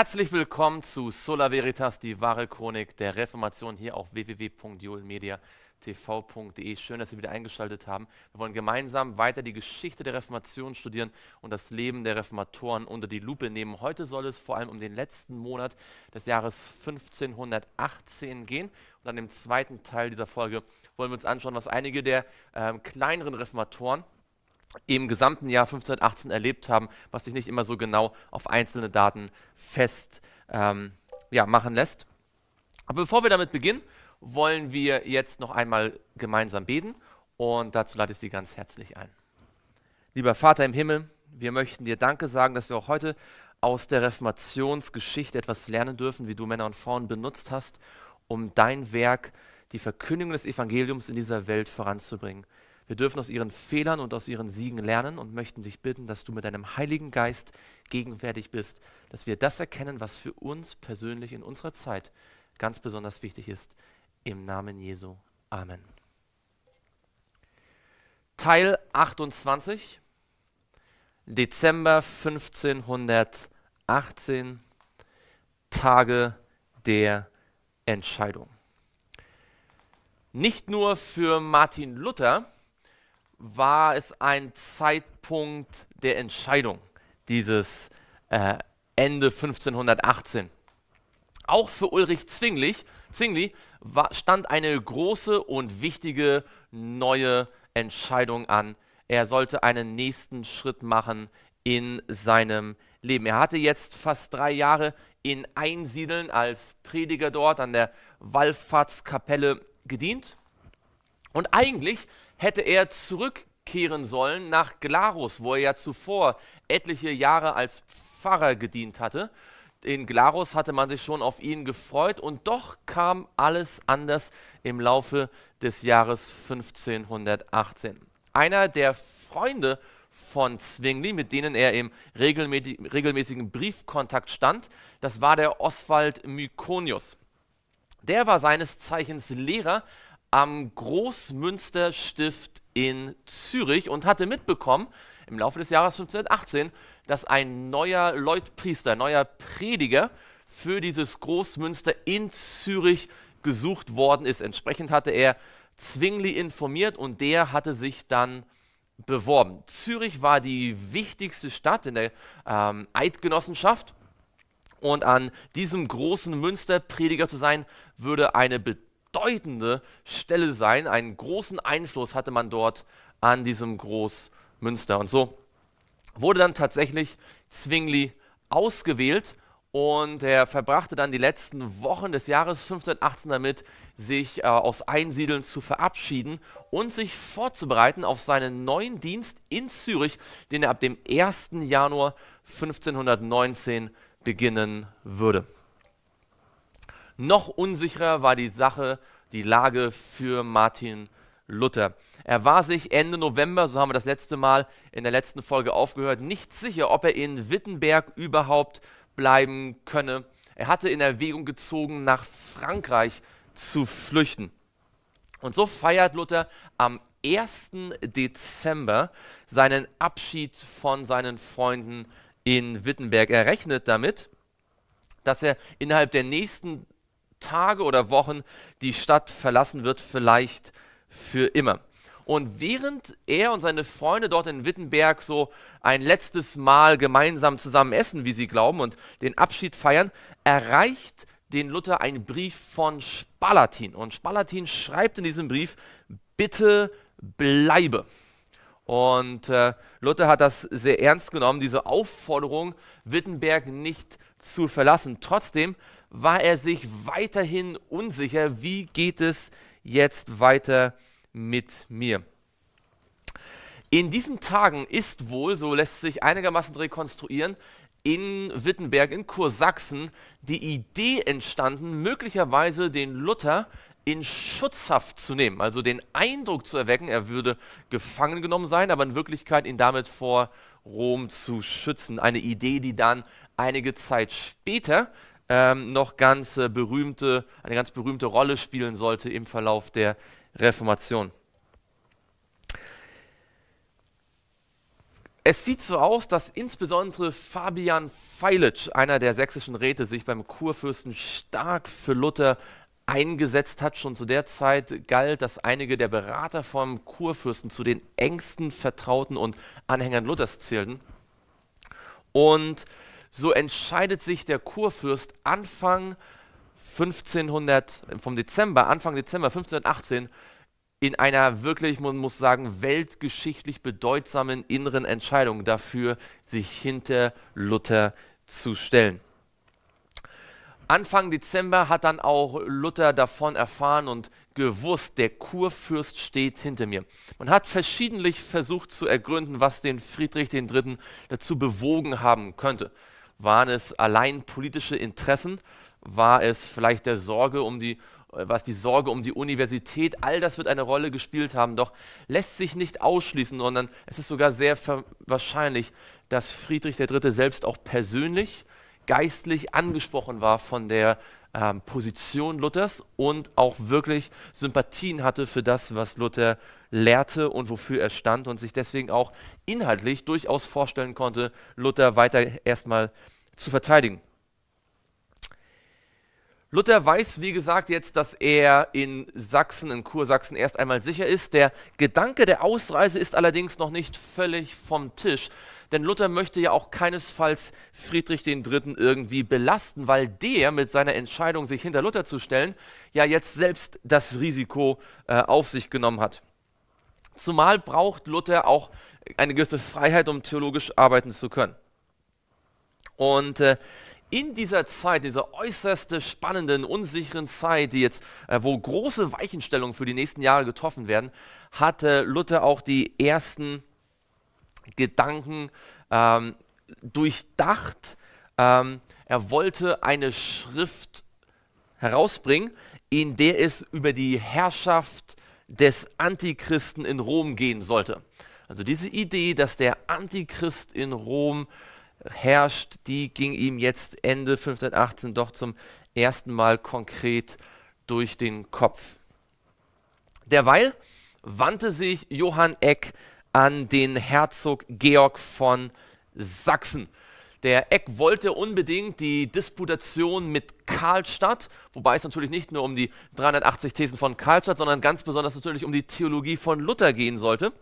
Herzlich willkommen zu Sola Veritas, die wahre Chronik der Reformation, hier auf www.julmedia.tv.de. Schön, dass Sie wieder eingeschaltet haben. Wir wollen gemeinsam weiter die Geschichte der Reformation studieren und das Leben der Reformatoren unter die Lupe nehmen. Heute soll es vor allem um den letzten Monat des Jahres 1518 gehen. Und an dem zweiten Teil dieser Folge wollen wir uns anschauen, was einige der äh, kleineren Reformatoren im gesamten Jahr 1518 erlebt haben, was sich nicht immer so genau auf einzelne Daten fest ähm, ja, machen lässt. Aber bevor wir damit beginnen, wollen wir jetzt noch einmal gemeinsam beten und dazu lade ich Sie ganz herzlich ein. Lieber Vater im Himmel, wir möchten dir Danke sagen, dass wir auch heute aus der Reformationsgeschichte etwas lernen dürfen, wie du Männer und Frauen benutzt hast, um dein Werk, die Verkündigung des Evangeliums in dieser Welt voranzubringen. Wir dürfen aus ihren Fehlern und aus ihren Siegen lernen und möchten dich bitten, dass du mit deinem Heiligen Geist gegenwärtig bist, dass wir das erkennen, was für uns persönlich in unserer Zeit ganz besonders wichtig ist. Im Namen Jesu. Amen. Teil 28, Dezember 1518, Tage der Entscheidung. Nicht nur für Martin Luther, war es ein Zeitpunkt der Entscheidung, dieses äh, Ende 1518. Auch für Ulrich Zwinglich, Zwingli war, stand eine große und wichtige neue Entscheidung an. Er sollte einen nächsten Schritt machen in seinem Leben. Er hatte jetzt fast drei Jahre in Einsiedeln als Prediger dort an der Wallfahrtskapelle gedient. Und eigentlich hätte er zurückkehren sollen nach Glarus, wo er ja zuvor etliche Jahre als Pfarrer gedient hatte. In Glarus hatte man sich schon auf ihn gefreut und doch kam alles anders im Laufe des Jahres 1518. Einer der Freunde von Zwingli, mit denen er im regelmäßigen Briefkontakt stand, das war der Oswald Myconius. Der war seines Zeichens Lehrer am Großmünsterstift in Zürich und hatte mitbekommen, im Laufe des Jahres 1518, dass ein neuer Leutpriester, ein neuer Prediger für dieses Großmünster in Zürich gesucht worden ist. Entsprechend hatte er Zwingli informiert und der hatte sich dann beworben. Zürich war die wichtigste Stadt in der ähm, Eidgenossenschaft und an diesem großen Münsterprediger zu sein, würde eine Bedeutung bedeutende Stelle sein. Einen großen Einfluss hatte man dort an diesem Großmünster. Und so wurde dann tatsächlich Zwingli ausgewählt und er verbrachte dann die letzten Wochen des Jahres 1518 damit, sich äh, aus Einsiedeln zu verabschieden und sich vorzubereiten auf seinen neuen Dienst in Zürich, den er ab dem 1. Januar 1519 beginnen würde. Noch unsicherer war die Sache, die Lage für Martin Luther. Er war sich Ende November, so haben wir das letzte Mal in der letzten Folge aufgehört, nicht sicher, ob er in Wittenberg überhaupt bleiben könne. Er hatte in Erwägung gezogen, nach Frankreich zu flüchten. Und so feiert Luther am 1. Dezember seinen Abschied von seinen Freunden in Wittenberg. Er rechnet damit, dass er innerhalb der nächsten Tage oder Wochen die Stadt verlassen wird, vielleicht für immer. Und während er und seine Freunde dort in Wittenberg so ein letztes Mal gemeinsam zusammen essen, wie sie glauben, und den Abschied feiern, erreicht den Luther ein Brief von Spalatin. Und Spalatin schreibt in diesem Brief, bitte bleibe. Und äh, Luther hat das sehr ernst genommen, diese Aufforderung, Wittenberg nicht zu verlassen. Trotzdem war er sich weiterhin unsicher, wie geht es jetzt weiter mit mir. In diesen Tagen ist wohl, so lässt sich einigermaßen rekonstruieren, in Wittenberg, in Kursachsen, die Idee entstanden, möglicherweise den Luther in Schutzhaft zu nehmen, also den Eindruck zu erwecken, er würde gefangen genommen sein, aber in Wirklichkeit ihn damit vor Rom zu schützen. Eine Idee, die dann einige Zeit später ähm, noch ganz äh, berühmte, eine ganz berühmte Rolle spielen sollte im Verlauf der Reformation. Es sieht so aus, dass insbesondere Fabian Feilitsch, einer der sächsischen Räte, sich beim Kurfürsten stark für Luther eingesetzt hat. Schon zu der Zeit galt, dass einige der Berater vom Kurfürsten zu den engsten Vertrauten und Anhängern Luthers zählten. Und so entscheidet sich der Kurfürst Anfang 1500, vom Dezember, Anfang Dezember 1518, in einer wirklich, man muss sagen, weltgeschichtlich bedeutsamen inneren Entscheidung dafür, sich hinter Luther zu stellen. Anfang Dezember hat dann auch Luther davon erfahren und gewusst, der Kurfürst steht hinter mir. Man hat verschiedentlich versucht zu ergründen, was den Friedrich III. dazu bewogen haben könnte. Waren es allein politische Interessen? War es vielleicht der Sorge um die, äh, was die Sorge um die Universität? All das wird eine Rolle gespielt haben, doch lässt sich nicht ausschließen, sondern es ist sogar sehr wahrscheinlich, dass Friedrich III. selbst auch persönlich geistlich angesprochen war von der ähm, Position Luthers und auch wirklich Sympathien hatte für das, was Luther lehrte und wofür er stand und sich deswegen auch inhaltlich durchaus vorstellen konnte, Luther weiter erstmal zu verteidigen. Luther weiß, wie gesagt, jetzt, dass er in Sachsen, in Kursachsen erst einmal sicher ist. Der Gedanke der Ausreise ist allerdings noch nicht völlig vom Tisch, denn Luther möchte ja auch keinesfalls Friedrich III. irgendwie belasten, weil der mit seiner Entscheidung, sich hinter Luther zu stellen, ja jetzt selbst das Risiko äh, auf sich genommen hat. Zumal braucht Luther auch eine gewisse Freiheit, um theologisch arbeiten zu können. Und äh, in dieser Zeit, dieser äußerst spannenden, unsicheren Zeit, die jetzt, äh, wo große Weichenstellungen für die nächsten Jahre getroffen werden, hatte Luther auch die ersten Gedanken ähm, durchdacht. Ähm, er wollte eine Schrift herausbringen, in der es über die Herrschaft des Antichristen in Rom gehen sollte. Also diese Idee, dass der Antichrist in Rom herrscht, die ging ihm jetzt Ende 1518 doch zum ersten Mal konkret durch den Kopf. Derweil wandte sich Johann Eck an den Herzog Georg von Sachsen. Der Eck wollte unbedingt die Disputation mit Karlstadt, wobei es natürlich nicht nur um die 380 Thesen von Karlstadt, sondern ganz besonders natürlich um die Theologie von Luther gehen sollte.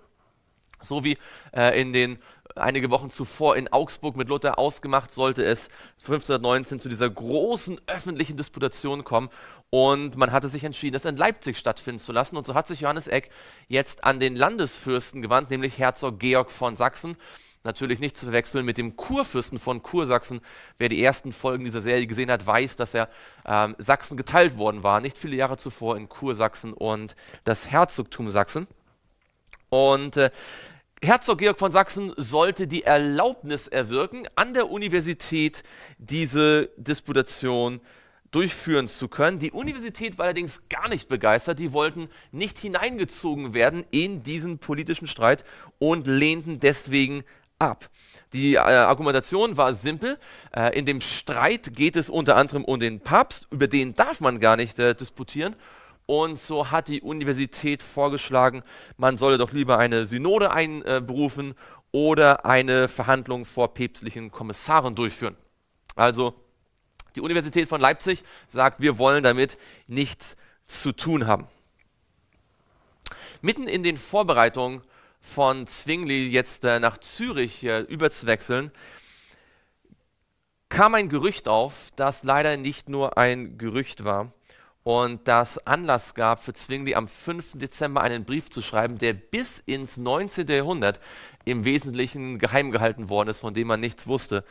So wie äh, in den einige Wochen zuvor in Augsburg mit Luther ausgemacht, sollte es 1519 zu dieser großen öffentlichen Disputation kommen. Und man hatte sich entschieden, das in Leipzig stattfinden zu lassen. Und so hat sich Johannes Eck jetzt an den Landesfürsten gewandt, nämlich Herzog Georg von Sachsen. Natürlich nicht zu verwechseln mit dem Kurfürsten von Kursachsen. Wer die ersten Folgen dieser Serie gesehen hat, weiß, dass er ähm, Sachsen geteilt worden war, nicht viele Jahre zuvor in Kursachsen und das Herzogtum Sachsen. Und äh, Herzog Georg von Sachsen sollte die Erlaubnis erwirken, an der Universität diese Disputation durchführen zu können. Die Universität war allerdings gar nicht begeistert. Die wollten nicht hineingezogen werden in diesen politischen Streit und lehnten deswegen ab. Die äh, Argumentation war simpel. Äh, in dem Streit geht es unter anderem um den Papst, über den darf man gar nicht äh, disputieren. Und so hat die Universität vorgeschlagen, man solle doch lieber eine Synode einberufen oder eine Verhandlung vor päpstlichen Kommissaren durchführen. Also die Universität von Leipzig sagt, wir wollen damit nichts zu tun haben. Mitten in den Vorbereitungen von Zwingli jetzt äh, nach Zürich äh, überzuwechseln, kam ein Gerücht auf, das leider nicht nur ein Gerücht war und das Anlass gab für Zwingli am 5. Dezember einen Brief zu schreiben, der bis ins 19. Jahrhundert im Wesentlichen geheim gehalten worden ist, von dem man nichts wusste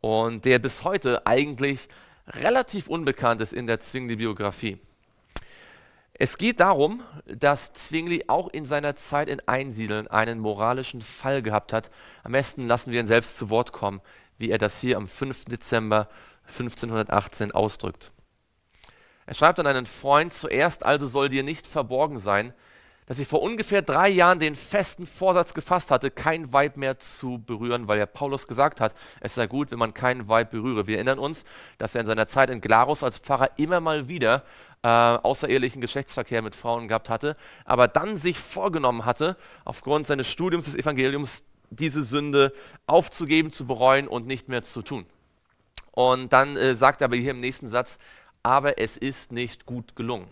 und der bis heute eigentlich relativ unbekannt ist in der Zwingli-Biografie. Es geht darum, dass Zwingli auch in seiner Zeit in Einsiedeln einen moralischen Fall gehabt hat. Am besten lassen wir ihn selbst zu Wort kommen, wie er das hier am 5. Dezember 1518 ausdrückt. Er schreibt an einen Freund, zuerst also soll dir nicht verborgen sein, dass ich vor ungefähr drei Jahren den festen Vorsatz gefasst hatte, kein Weib mehr zu berühren, weil ja Paulus gesagt hat, es sei gut, wenn man kein Weib berühre. Wir erinnern uns, dass er in seiner Zeit in Glarus als Pfarrer immer mal wieder äh, außerehelichen Geschlechtsverkehr mit Frauen gehabt hatte, aber dann sich vorgenommen hatte, aufgrund seines Studiums des Evangeliums diese Sünde aufzugeben, zu bereuen und nicht mehr zu tun. Und dann äh, sagt er aber hier im nächsten Satz, aber es ist nicht gut gelungen.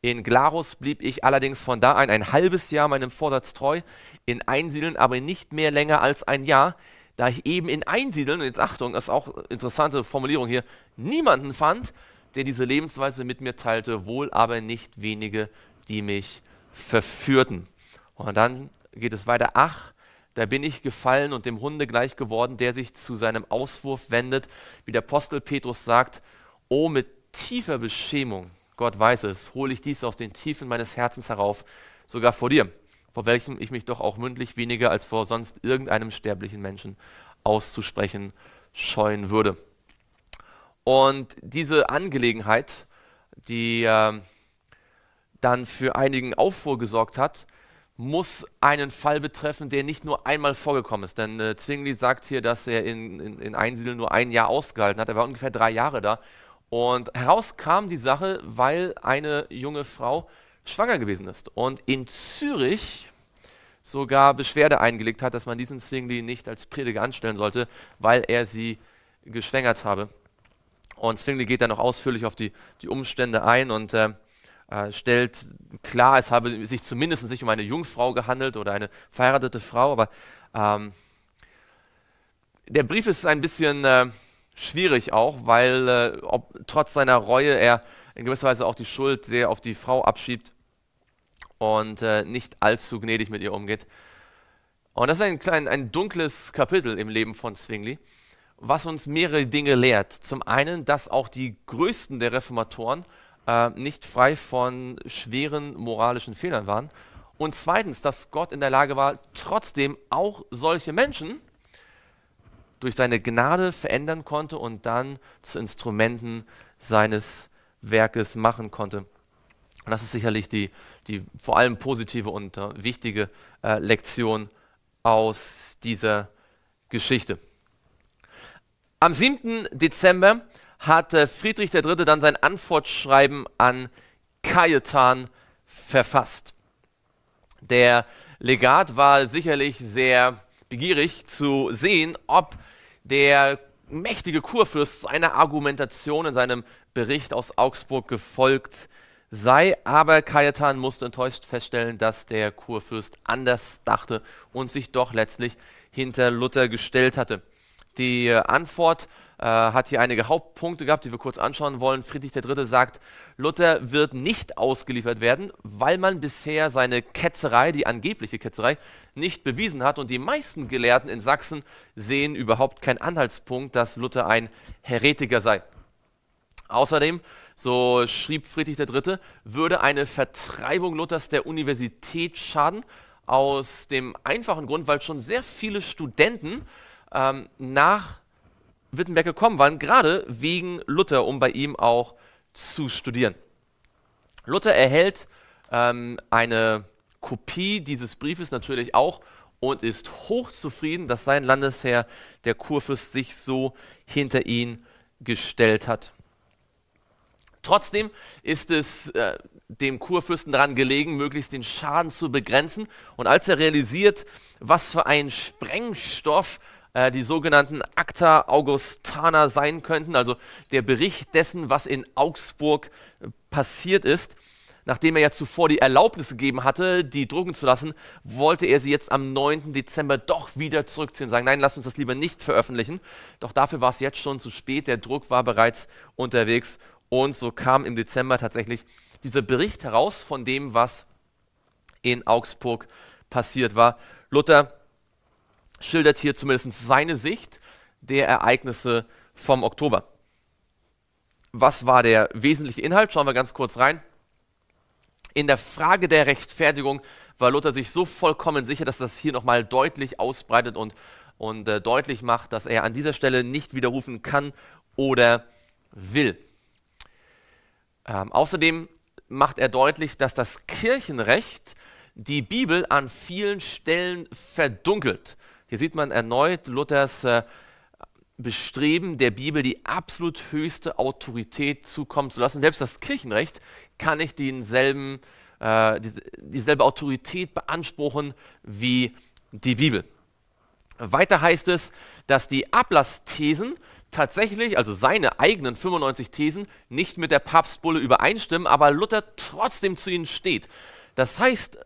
In Glarus blieb ich allerdings von da ein ein halbes Jahr meinem Vorsatz treu, in Einsiedeln aber nicht mehr länger als ein Jahr, da ich eben in Einsiedeln, jetzt Achtung, das ist auch eine interessante Formulierung hier, niemanden fand, der diese Lebensweise mit mir teilte, wohl aber nicht wenige, die mich verführten. Und dann geht es weiter, ach, da bin ich gefallen und dem Hunde gleich geworden, der sich zu seinem Auswurf wendet, wie der Apostel Petrus sagt, oh, mit tiefer Beschämung, Gott weiß es, hole ich dies aus den Tiefen meines Herzens herauf, sogar vor dir, vor welchem ich mich doch auch mündlich weniger als vor sonst irgendeinem sterblichen Menschen auszusprechen scheuen würde. Und diese Angelegenheit, die äh, dann für einigen Aufruhr gesorgt hat, muss einen Fall betreffen, der nicht nur einmal vorgekommen ist. Denn äh, Zwingli sagt hier, dass er in, in, in Einsiedeln nur ein Jahr ausgehalten hat. Er war ungefähr drei Jahre da. Und heraus kam die Sache, weil eine junge Frau schwanger gewesen ist und in Zürich sogar Beschwerde eingelegt hat, dass man diesen Zwingli nicht als Prediger anstellen sollte, weil er sie geschwängert habe. Und Zwingli geht dann noch ausführlich auf die, die Umstände ein und äh, äh stellt klar, es habe sich zumindest nicht um eine Jungfrau gehandelt oder eine verheiratete Frau, aber ähm, der Brief ist ein bisschen äh, schwierig auch, weil äh, ob, trotz seiner Reue er in gewisser Weise auch die Schuld sehr auf die Frau abschiebt und äh, nicht allzu gnädig mit ihr umgeht. Und das ist ein, klein, ein dunkles Kapitel im Leben von Zwingli, was uns mehrere Dinge lehrt. Zum einen, dass auch die größten der Reformatoren äh, nicht frei von schweren moralischen Fehlern waren. Und zweitens, dass Gott in der Lage war, trotzdem auch solche Menschen, durch seine Gnade verändern konnte und dann zu Instrumenten seines Werkes machen konnte. Und das ist sicherlich die, die vor allem positive und äh, wichtige äh, Lektion aus dieser Geschichte. Am 7. Dezember hatte äh, Friedrich III. dann sein Antwortschreiben an Cajetan verfasst. Der Legat war sicherlich sehr gierig zu sehen, ob der mächtige Kurfürst seiner Argumentation in seinem Bericht aus Augsburg gefolgt sei. Aber Cajetan musste enttäuscht feststellen, dass der Kurfürst anders dachte und sich doch letztlich hinter Luther gestellt hatte. Die Antwort äh, hat hier einige Hauptpunkte gehabt, die wir kurz anschauen wollen. Friedrich III. sagt, Luther wird nicht ausgeliefert werden, weil man bisher seine Ketzerei, die angebliche Ketzerei, nicht bewiesen hat. Und die meisten Gelehrten in Sachsen sehen überhaupt keinen Anhaltspunkt, dass Luther ein Heretiker sei. Außerdem, so schrieb Friedrich III., würde eine Vertreibung Luthers der Universität schaden, aus dem einfachen Grund, weil schon sehr viele Studenten ähm, nach Wittenberg gekommen waren, gerade wegen Luther, um bei ihm auch zu studieren. Luther erhält ähm, eine Kopie dieses Briefes natürlich auch und ist hochzufrieden, dass sein Landesherr, der Kurfürst, sich so hinter ihn gestellt hat. Trotzdem ist es äh, dem Kurfürsten daran gelegen, möglichst den Schaden zu begrenzen. Und als er realisiert, was für ein Sprengstoff äh, die sogenannten Acta Augustana sein könnten, also der Bericht dessen, was in Augsburg äh, passiert ist. Nachdem er ja zuvor die Erlaubnis gegeben hatte, die drucken zu lassen, wollte er sie jetzt am 9. Dezember doch wieder zurückziehen und sagen, nein, lass uns das lieber nicht veröffentlichen. Doch dafür war es jetzt schon zu spät, der Druck war bereits unterwegs und so kam im Dezember tatsächlich dieser Bericht heraus von dem, was in Augsburg passiert war. Luther schildert hier zumindest seine Sicht der Ereignisse vom Oktober. Was war der wesentliche Inhalt? Schauen wir ganz kurz rein. In der Frage der Rechtfertigung war Luther sich so vollkommen sicher, dass das hier nochmal deutlich ausbreitet und, und äh, deutlich macht, dass er an dieser Stelle nicht widerrufen kann oder will. Ähm, außerdem macht er deutlich, dass das Kirchenrecht die Bibel an vielen Stellen verdunkelt. Hier sieht man erneut Luthers äh, Bestreben, der Bibel die absolut höchste Autorität zukommen zu lassen. Selbst das Kirchenrecht kann nicht denselben, äh, dieselbe Autorität beanspruchen wie die Bibel. Weiter heißt es, dass die Ablassthesen tatsächlich, also seine eigenen 95 Thesen, nicht mit der Papstbulle übereinstimmen, aber Luther trotzdem zu ihnen steht. Das heißt,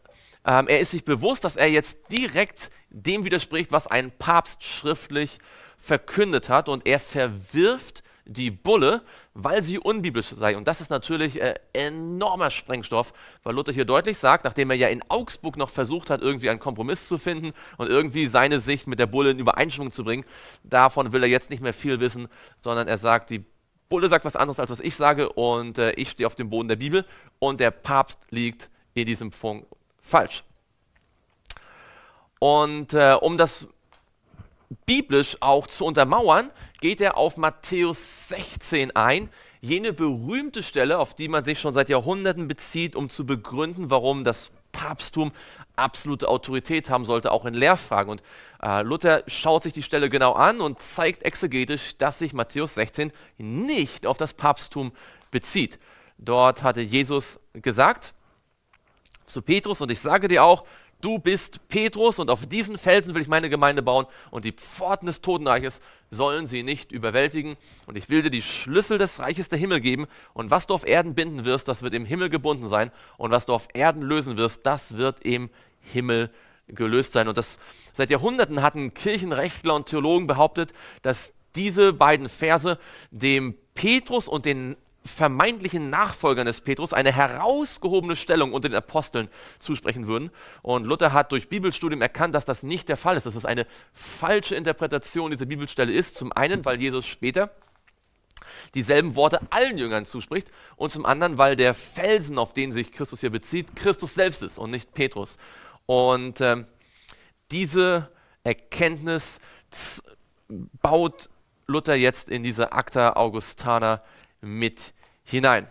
ähm, er ist sich bewusst, dass er jetzt direkt dem widerspricht, was ein Papst schriftlich verkündet hat. Und er verwirft die Bulle, weil sie unbiblisch sei. Und das ist natürlich äh, enormer Sprengstoff, weil Luther hier deutlich sagt, nachdem er ja in Augsburg noch versucht hat, irgendwie einen Kompromiss zu finden und irgendwie seine Sicht mit der Bulle in Übereinstimmung zu bringen, davon will er jetzt nicht mehr viel wissen, sondern er sagt, die Bulle sagt was anderes, als was ich sage und äh, ich stehe auf dem Boden der Bibel und der Papst liegt in diesem Funk falsch. Und äh, um das biblisch auch zu untermauern, geht er auf Matthäus 16 ein, jene berühmte Stelle, auf die man sich schon seit Jahrhunderten bezieht, um zu begründen, warum das Papsttum absolute Autorität haben sollte, auch in Lehrfragen. Und äh, Luther schaut sich die Stelle genau an und zeigt exegetisch, dass sich Matthäus 16 nicht auf das Papsttum bezieht. Dort hatte Jesus gesagt zu Petrus, und ich sage dir auch, Du bist Petrus und auf diesen Felsen will ich meine Gemeinde bauen und die Pforten des Totenreiches sollen sie nicht überwältigen. Und ich will dir die Schlüssel des Reiches der Himmel geben und was du auf Erden binden wirst, das wird im Himmel gebunden sein und was du auf Erden lösen wirst, das wird im Himmel gelöst sein. Und das seit Jahrhunderten hatten Kirchenrechtler und Theologen behauptet, dass diese beiden Verse dem Petrus und den vermeintlichen Nachfolgern des Petrus eine herausgehobene Stellung unter den Aposteln zusprechen würden. Und Luther hat durch Bibelstudium erkannt, dass das nicht der Fall ist, dass es eine falsche Interpretation dieser Bibelstelle ist. Zum einen, weil Jesus später dieselben Worte allen Jüngern zuspricht und zum anderen, weil der Felsen, auf den sich Christus hier bezieht, Christus selbst ist und nicht Petrus. Und ähm, diese Erkenntnis baut Luther jetzt in diese Acta Augustana mit hinein.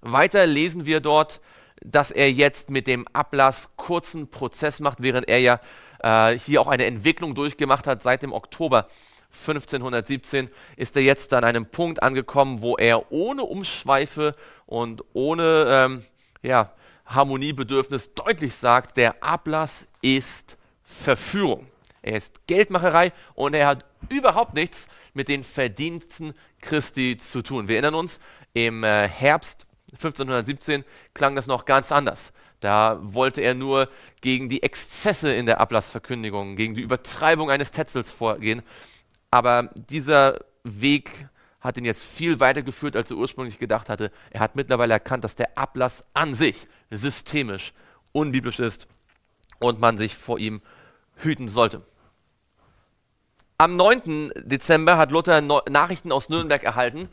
Weiter lesen wir dort, dass er jetzt mit dem Ablass kurzen Prozess macht, während er ja äh, hier auch eine Entwicklung durchgemacht hat seit dem Oktober 1517 ist er jetzt an einem Punkt angekommen, wo er ohne Umschweife und ohne ähm, ja, Harmoniebedürfnis deutlich sagt, der Ablass ist Verführung. Er ist Geldmacherei und er hat überhaupt nichts mit den Verdiensten Christi zu tun. Wir erinnern uns, im äh, Herbst 1517 klang das noch ganz anders. Da wollte er nur gegen die Exzesse in der Ablassverkündigung, gegen die Übertreibung eines Tetzels vorgehen. Aber dieser Weg hat ihn jetzt viel weiter geführt, als er ursprünglich gedacht hatte. Er hat mittlerweile erkannt, dass der Ablass an sich systemisch unbiblisch ist und man sich vor ihm hüten sollte. Am 9. Dezember hat Luther Nachrichten aus Nürnberg erhalten,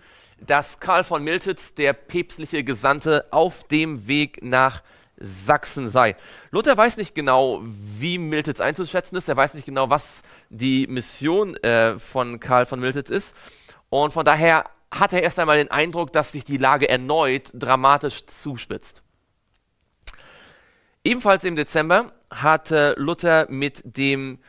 dass Karl von Miltitz der päpstliche Gesandte auf dem Weg nach Sachsen sei. Luther weiß nicht genau, wie Miltitz einzuschätzen ist. Er weiß nicht genau, was die Mission äh, von Karl von Miltitz ist. Und von daher hat er erst einmal den Eindruck, dass sich die Lage erneut dramatisch zuspitzt. Ebenfalls im Dezember hatte Luther mit dem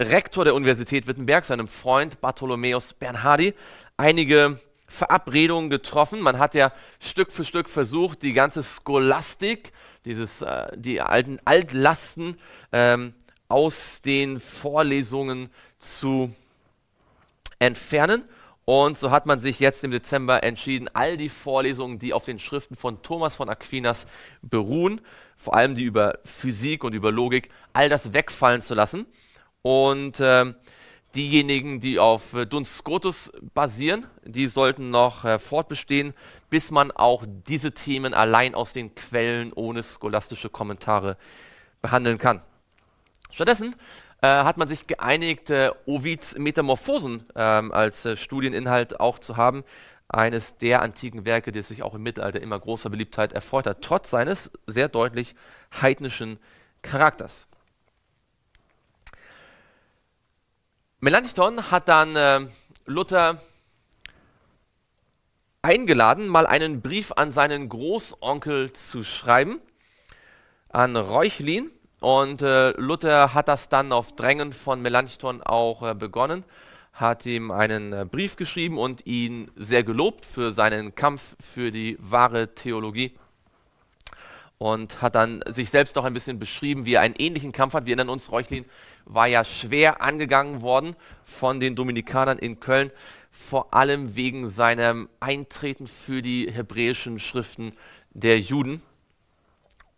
Rektor der Universität Wittenberg, seinem Freund Bartholomäus Bernhardi, einige Verabredungen getroffen. Man hat ja Stück für Stück versucht, die ganze Scholastik, dieses, äh, die alten Altlasten ähm, aus den Vorlesungen zu entfernen. Und so hat man sich jetzt im Dezember entschieden, all die Vorlesungen, die auf den Schriften von Thomas von Aquinas beruhen, vor allem die über Physik und über Logik, all das wegfallen zu lassen. Und äh, Diejenigen, die auf äh, Duns Scotus basieren, die sollten noch äh, fortbestehen, bis man auch diese Themen allein aus den Quellen ohne scholastische Kommentare behandeln kann. Stattdessen äh, hat man sich geeinigt, äh, Ovids Metamorphosen ähm, als äh, Studieninhalt auch zu haben. Eines der antiken Werke, das sich auch im Mittelalter immer großer Beliebtheit erfreut hat, trotz seines sehr deutlich heidnischen Charakters. Melanchthon hat dann äh, Luther eingeladen, mal einen Brief an seinen Großonkel zu schreiben, an Reuchlin. Und äh, Luther hat das dann auf Drängen von Melanchthon auch äh, begonnen, hat ihm einen äh, Brief geschrieben und ihn sehr gelobt für seinen Kampf für die wahre Theologie und hat dann sich selbst noch ein bisschen beschrieben, wie er einen ähnlichen Kampf hat. Wir erinnern uns, Reuchlin war ja schwer angegangen worden von den Dominikanern in Köln, vor allem wegen seinem Eintreten für die hebräischen Schriften der Juden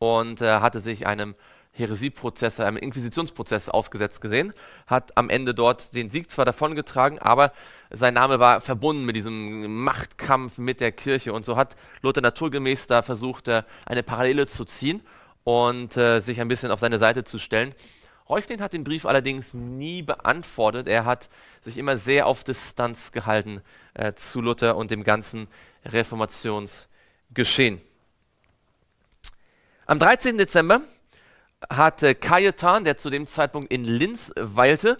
und äh, hatte sich einem Häresieprozess, einem Inquisitionsprozess ausgesetzt gesehen, hat am Ende dort den Sieg zwar davongetragen, aber sein Name war verbunden mit diesem Machtkampf mit der Kirche. Und so hat Luther naturgemäß da versucht, äh, eine Parallele zu ziehen und äh, sich ein bisschen auf seine Seite zu stellen. Reuchlin hat den Brief allerdings nie beantwortet. Er hat sich immer sehr auf Distanz gehalten äh, zu Luther und dem ganzen Reformationsgeschehen. Am 13. Dezember hat Cajetan, der zu dem Zeitpunkt in Linz weilte,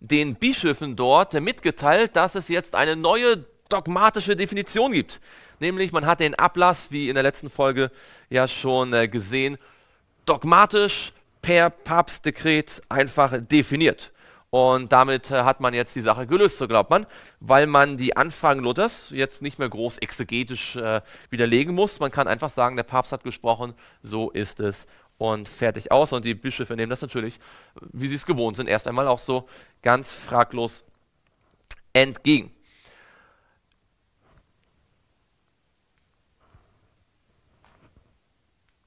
den Bischöfen dort mitgeteilt, dass es jetzt eine neue dogmatische Definition gibt. Nämlich, man hat den Ablass, wie in der letzten Folge ja schon äh, gesehen, dogmatisch per Papstdekret einfach definiert. Und damit äh, hat man jetzt die Sache gelöst, so glaubt man, weil man die Anfragen Luthers jetzt nicht mehr groß exegetisch äh, widerlegen muss. Man kann einfach sagen, der Papst hat gesprochen, so ist es und fertig aus. Und die Bischöfe nehmen das natürlich, wie sie es gewohnt sind, erst einmal auch so ganz fraglos entgegen.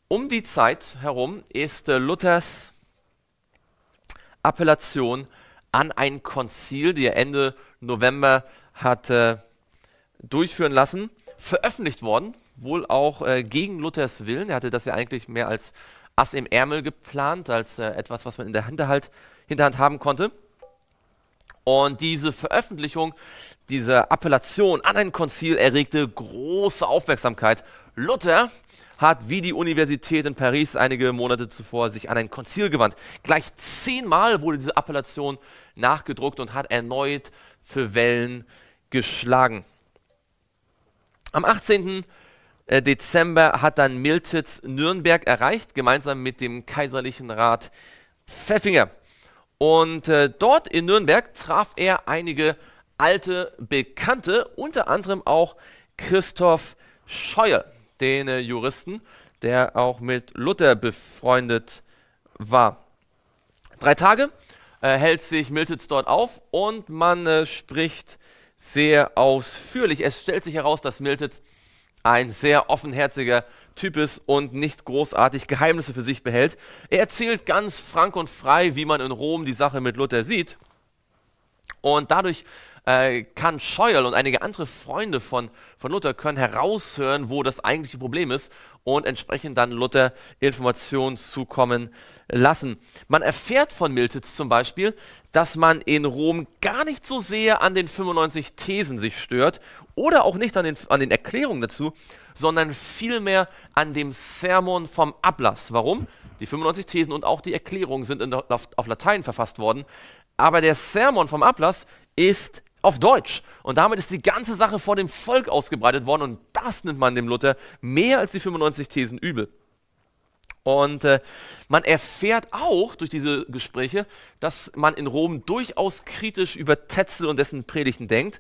Um die Zeit herum ist äh, Luthers Appellation an ein Konzil, die er Ende November hat äh, durchführen lassen, veröffentlicht worden, wohl auch äh, gegen Luthers Willen. Er hatte das ja eigentlich mehr als Ass im Ärmel geplant, als äh, etwas, was man in der Hinterhalt, Hinterhand haben konnte. Und diese Veröffentlichung, diese Appellation an ein Konzil erregte große Aufmerksamkeit. Luther hat wie die Universität in Paris einige Monate zuvor sich an ein Konzil gewandt. Gleich zehnmal wurde diese Appellation nachgedruckt und hat erneut für Wellen geschlagen. Am 18. Äh, Dezember hat dann Miltitz Nürnberg erreicht, gemeinsam mit dem kaiserlichen Rat Pfeffinger. Und äh, dort in Nürnberg traf er einige alte Bekannte, unter anderem auch Christoph Scheuer, den äh, Juristen, der auch mit Luther befreundet war. Drei Tage äh, hält sich Miltitz dort auf und man äh, spricht sehr ausführlich. Es stellt sich heraus, dass Miltitz ein sehr offenherziger Typ ist und nicht großartig Geheimnisse für sich behält. Er erzählt ganz frank und frei, wie man in Rom die Sache mit Luther sieht. Und dadurch äh, kann Scheuerl und einige andere Freunde von, von Luther können heraushören, wo das eigentliche Problem ist und entsprechend dann Luther Informationen zukommen lassen. Man erfährt von Miltitz zum Beispiel, dass man in Rom gar nicht so sehr an den 95 Thesen sich stört oder auch nicht an den, an den Erklärungen dazu, sondern vielmehr an dem Sermon vom Ablass. Warum? Die 95 Thesen und auch die Erklärungen sind in, auf, auf Latein verfasst worden, aber der Sermon vom Ablass ist auf Deutsch. Und damit ist die ganze Sache vor dem Volk ausgebreitet worden und das nimmt man dem Luther mehr als die 95 Thesen übel. Und äh, man erfährt auch durch diese Gespräche, dass man in Rom durchaus kritisch über Tetzel und dessen Predigten denkt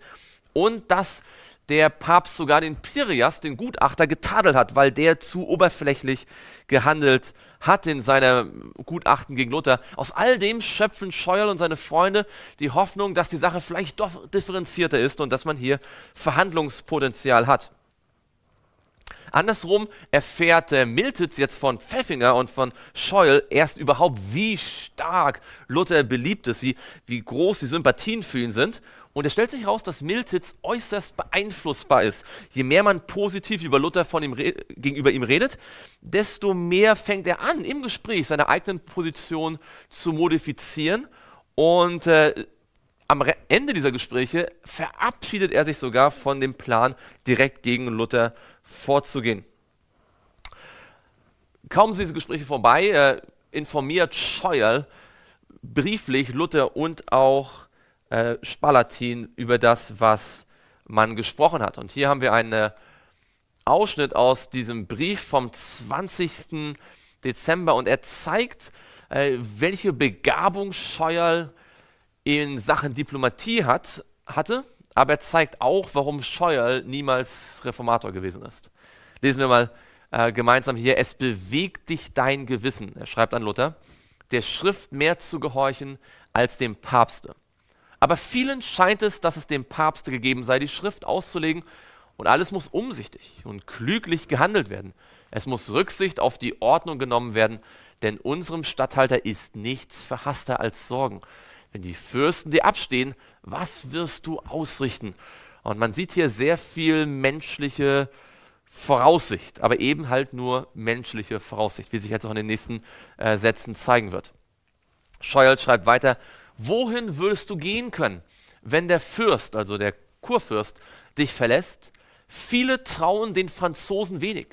und dass der Papst sogar den Pirias, den Gutachter, getadelt hat, weil der zu oberflächlich gehandelt hat hat in seinem Gutachten gegen Luther. Aus all dem schöpfen Scheuerl und seine Freunde die Hoffnung, dass die Sache vielleicht doch differenzierter ist und dass man hier Verhandlungspotenzial hat. Andersrum erfährt äh, Miltitz jetzt von Pfeffinger und von Scheuel erst überhaupt, wie stark Luther beliebt ist, wie, wie groß die Sympathien für ihn sind. Und es stellt sich heraus, dass Miltitz äußerst beeinflussbar ist. Je mehr man positiv über Luther von ihm gegenüber ihm redet, desto mehr fängt er an, im Gespräch seine eigenen Position zu modifizieren. Und äh, am Ende dieser Gespräche verabschiedet er sich sogar von dem Plan, direkt gegen Luther vorzugehen. Kaum sind diese Gespräche vorbei, äh, informiert Scheuerl brieflich Luther und auch äh, Spalatin über das, was man gesprochen hat. Und hier haben wir einen äh, Ausschnitt aus diesem Brief vom 20. Dezember und er zeigt, äh, welche Begabung Scheuerl in Sachen Diplomatie hat, hatte, aber er zeigt auch, warum Scheuerl niemals Reformator gewesen ist. Lesen wir mal äh, gemeinsam hier, es bewegt dich dein Gewissen, er schreibt an Luther, der Schrift mehr zu gehorchen als dem Papste aber vielen scheint es, dass es dem Papst gegeben sei, die Schrift auszulegen, und alles muss umsichtig und klüglich gehandelt werden. Es muss Rücksicht auf die Ordnung genommen werden, denn unserem Statthalter ist nichts verhasster als Sorgen. Wenn die Fürsten dir abstehen, was wirst du ausrichten? Und man sieht hier sehr viel menschliche Voraussicht, aber eben halt nur menschliche Voraussicht, wie sich jetzt auch in den nächsten äh, Sätzen zeigen wird. Scheuer schreibt weiter, Wohin würdest du gehen können, wenn der Fürst, also der Kurfürst, dich verlässt? Viele trauen den Franzosen wenig.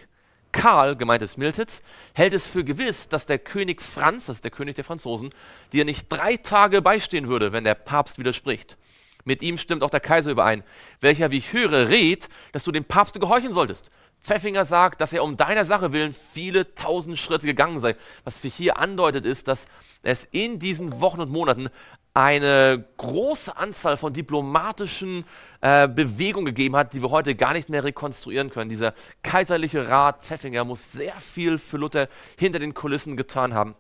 Karl, gemeint ist Miltitz, hält es für gewiss, dass der König Franz, das ist der König der Franzosen, dir nicht drei Tage beistehen würde, wenn der Papst widerspricht. Mit ihm stimmt auch der Kaiser überein, welcher, wie ich höre, rät, dass du dem Papst gehorchen solltest. Pfeffinger sagt, dass er um deiner Sache willen viele tausend Schritte gegangen sei. Was sich hier andeutet, ist, dass es in diesen Wochen und Monaten eine große Anzahl von diplomatischen äh, Bewegungen gegeben hat, die wir heute gar nicht mehr rekonstruieren können. Dieser kaiserliche Rat Pfeffinger muss sehr viel für Luther hinter den Kulissen getan haben.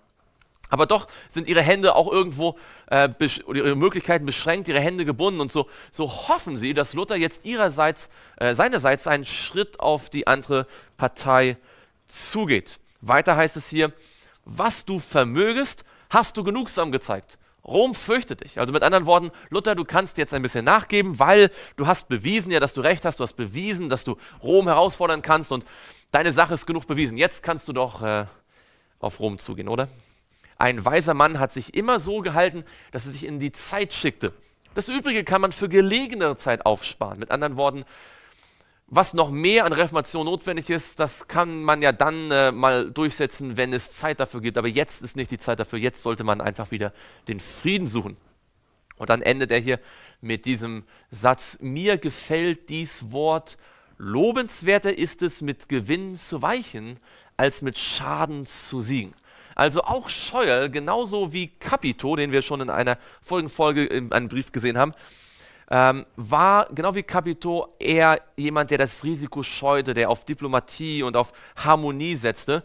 Aber doch sind ihre Hände auch irgendwo, äh, oder ihre Möglichkeiten beschränkt, ihre Hände gebunden. Und so, so hoffen sie, dass Luther jetzt ihrerseits, äh, seinerseits einen Schritt auf die andere Partei zugeht. Weiter heißt es hier, was du vermögest, hast du genugsam gezeigt. Rom fürchtet dich. Also mit anderen Worten, Luther, du kannst jetzt ein bisschen nachgeben, weil du hast bewiesen ja, dass du recht hast, du hast bewiesen, dass du Rom herausfordern kannst und deine Sache ist genug bewiesen. Jetzt kannst du doch äh, auf Rom zugehen, oder? Ein weiser Mann hat sich immer so gehalten, dass er sich in die Zeit schickte. Das Übrige kann man für gelegenere Zeit aufsparen. Mit anderen Worten, was noch mehr an Reformation notwendig ist, das kann man ja dann äh, mal durchsetzen, wenn es Zeit dafür gibt. Aber jetzt ist nicht die Zeit dafür. Jetzt sollte man einfach wieder den Frieden suchen. Und dann endet er hier mit diesem Satz, mir gefällt dies Wort, lobenswerter ist es, mit Gewinn zu weichen, als mit Schaden zu siegen. Also auch Scheuer, genauso wie Capito, den wir schon in einer folgenden Folge in einem Brief gesehen haben, ähm, war genau wie Capito eher jemand, der das Risiko scheute, der auf Diplomatie und auf Harmonie setzte.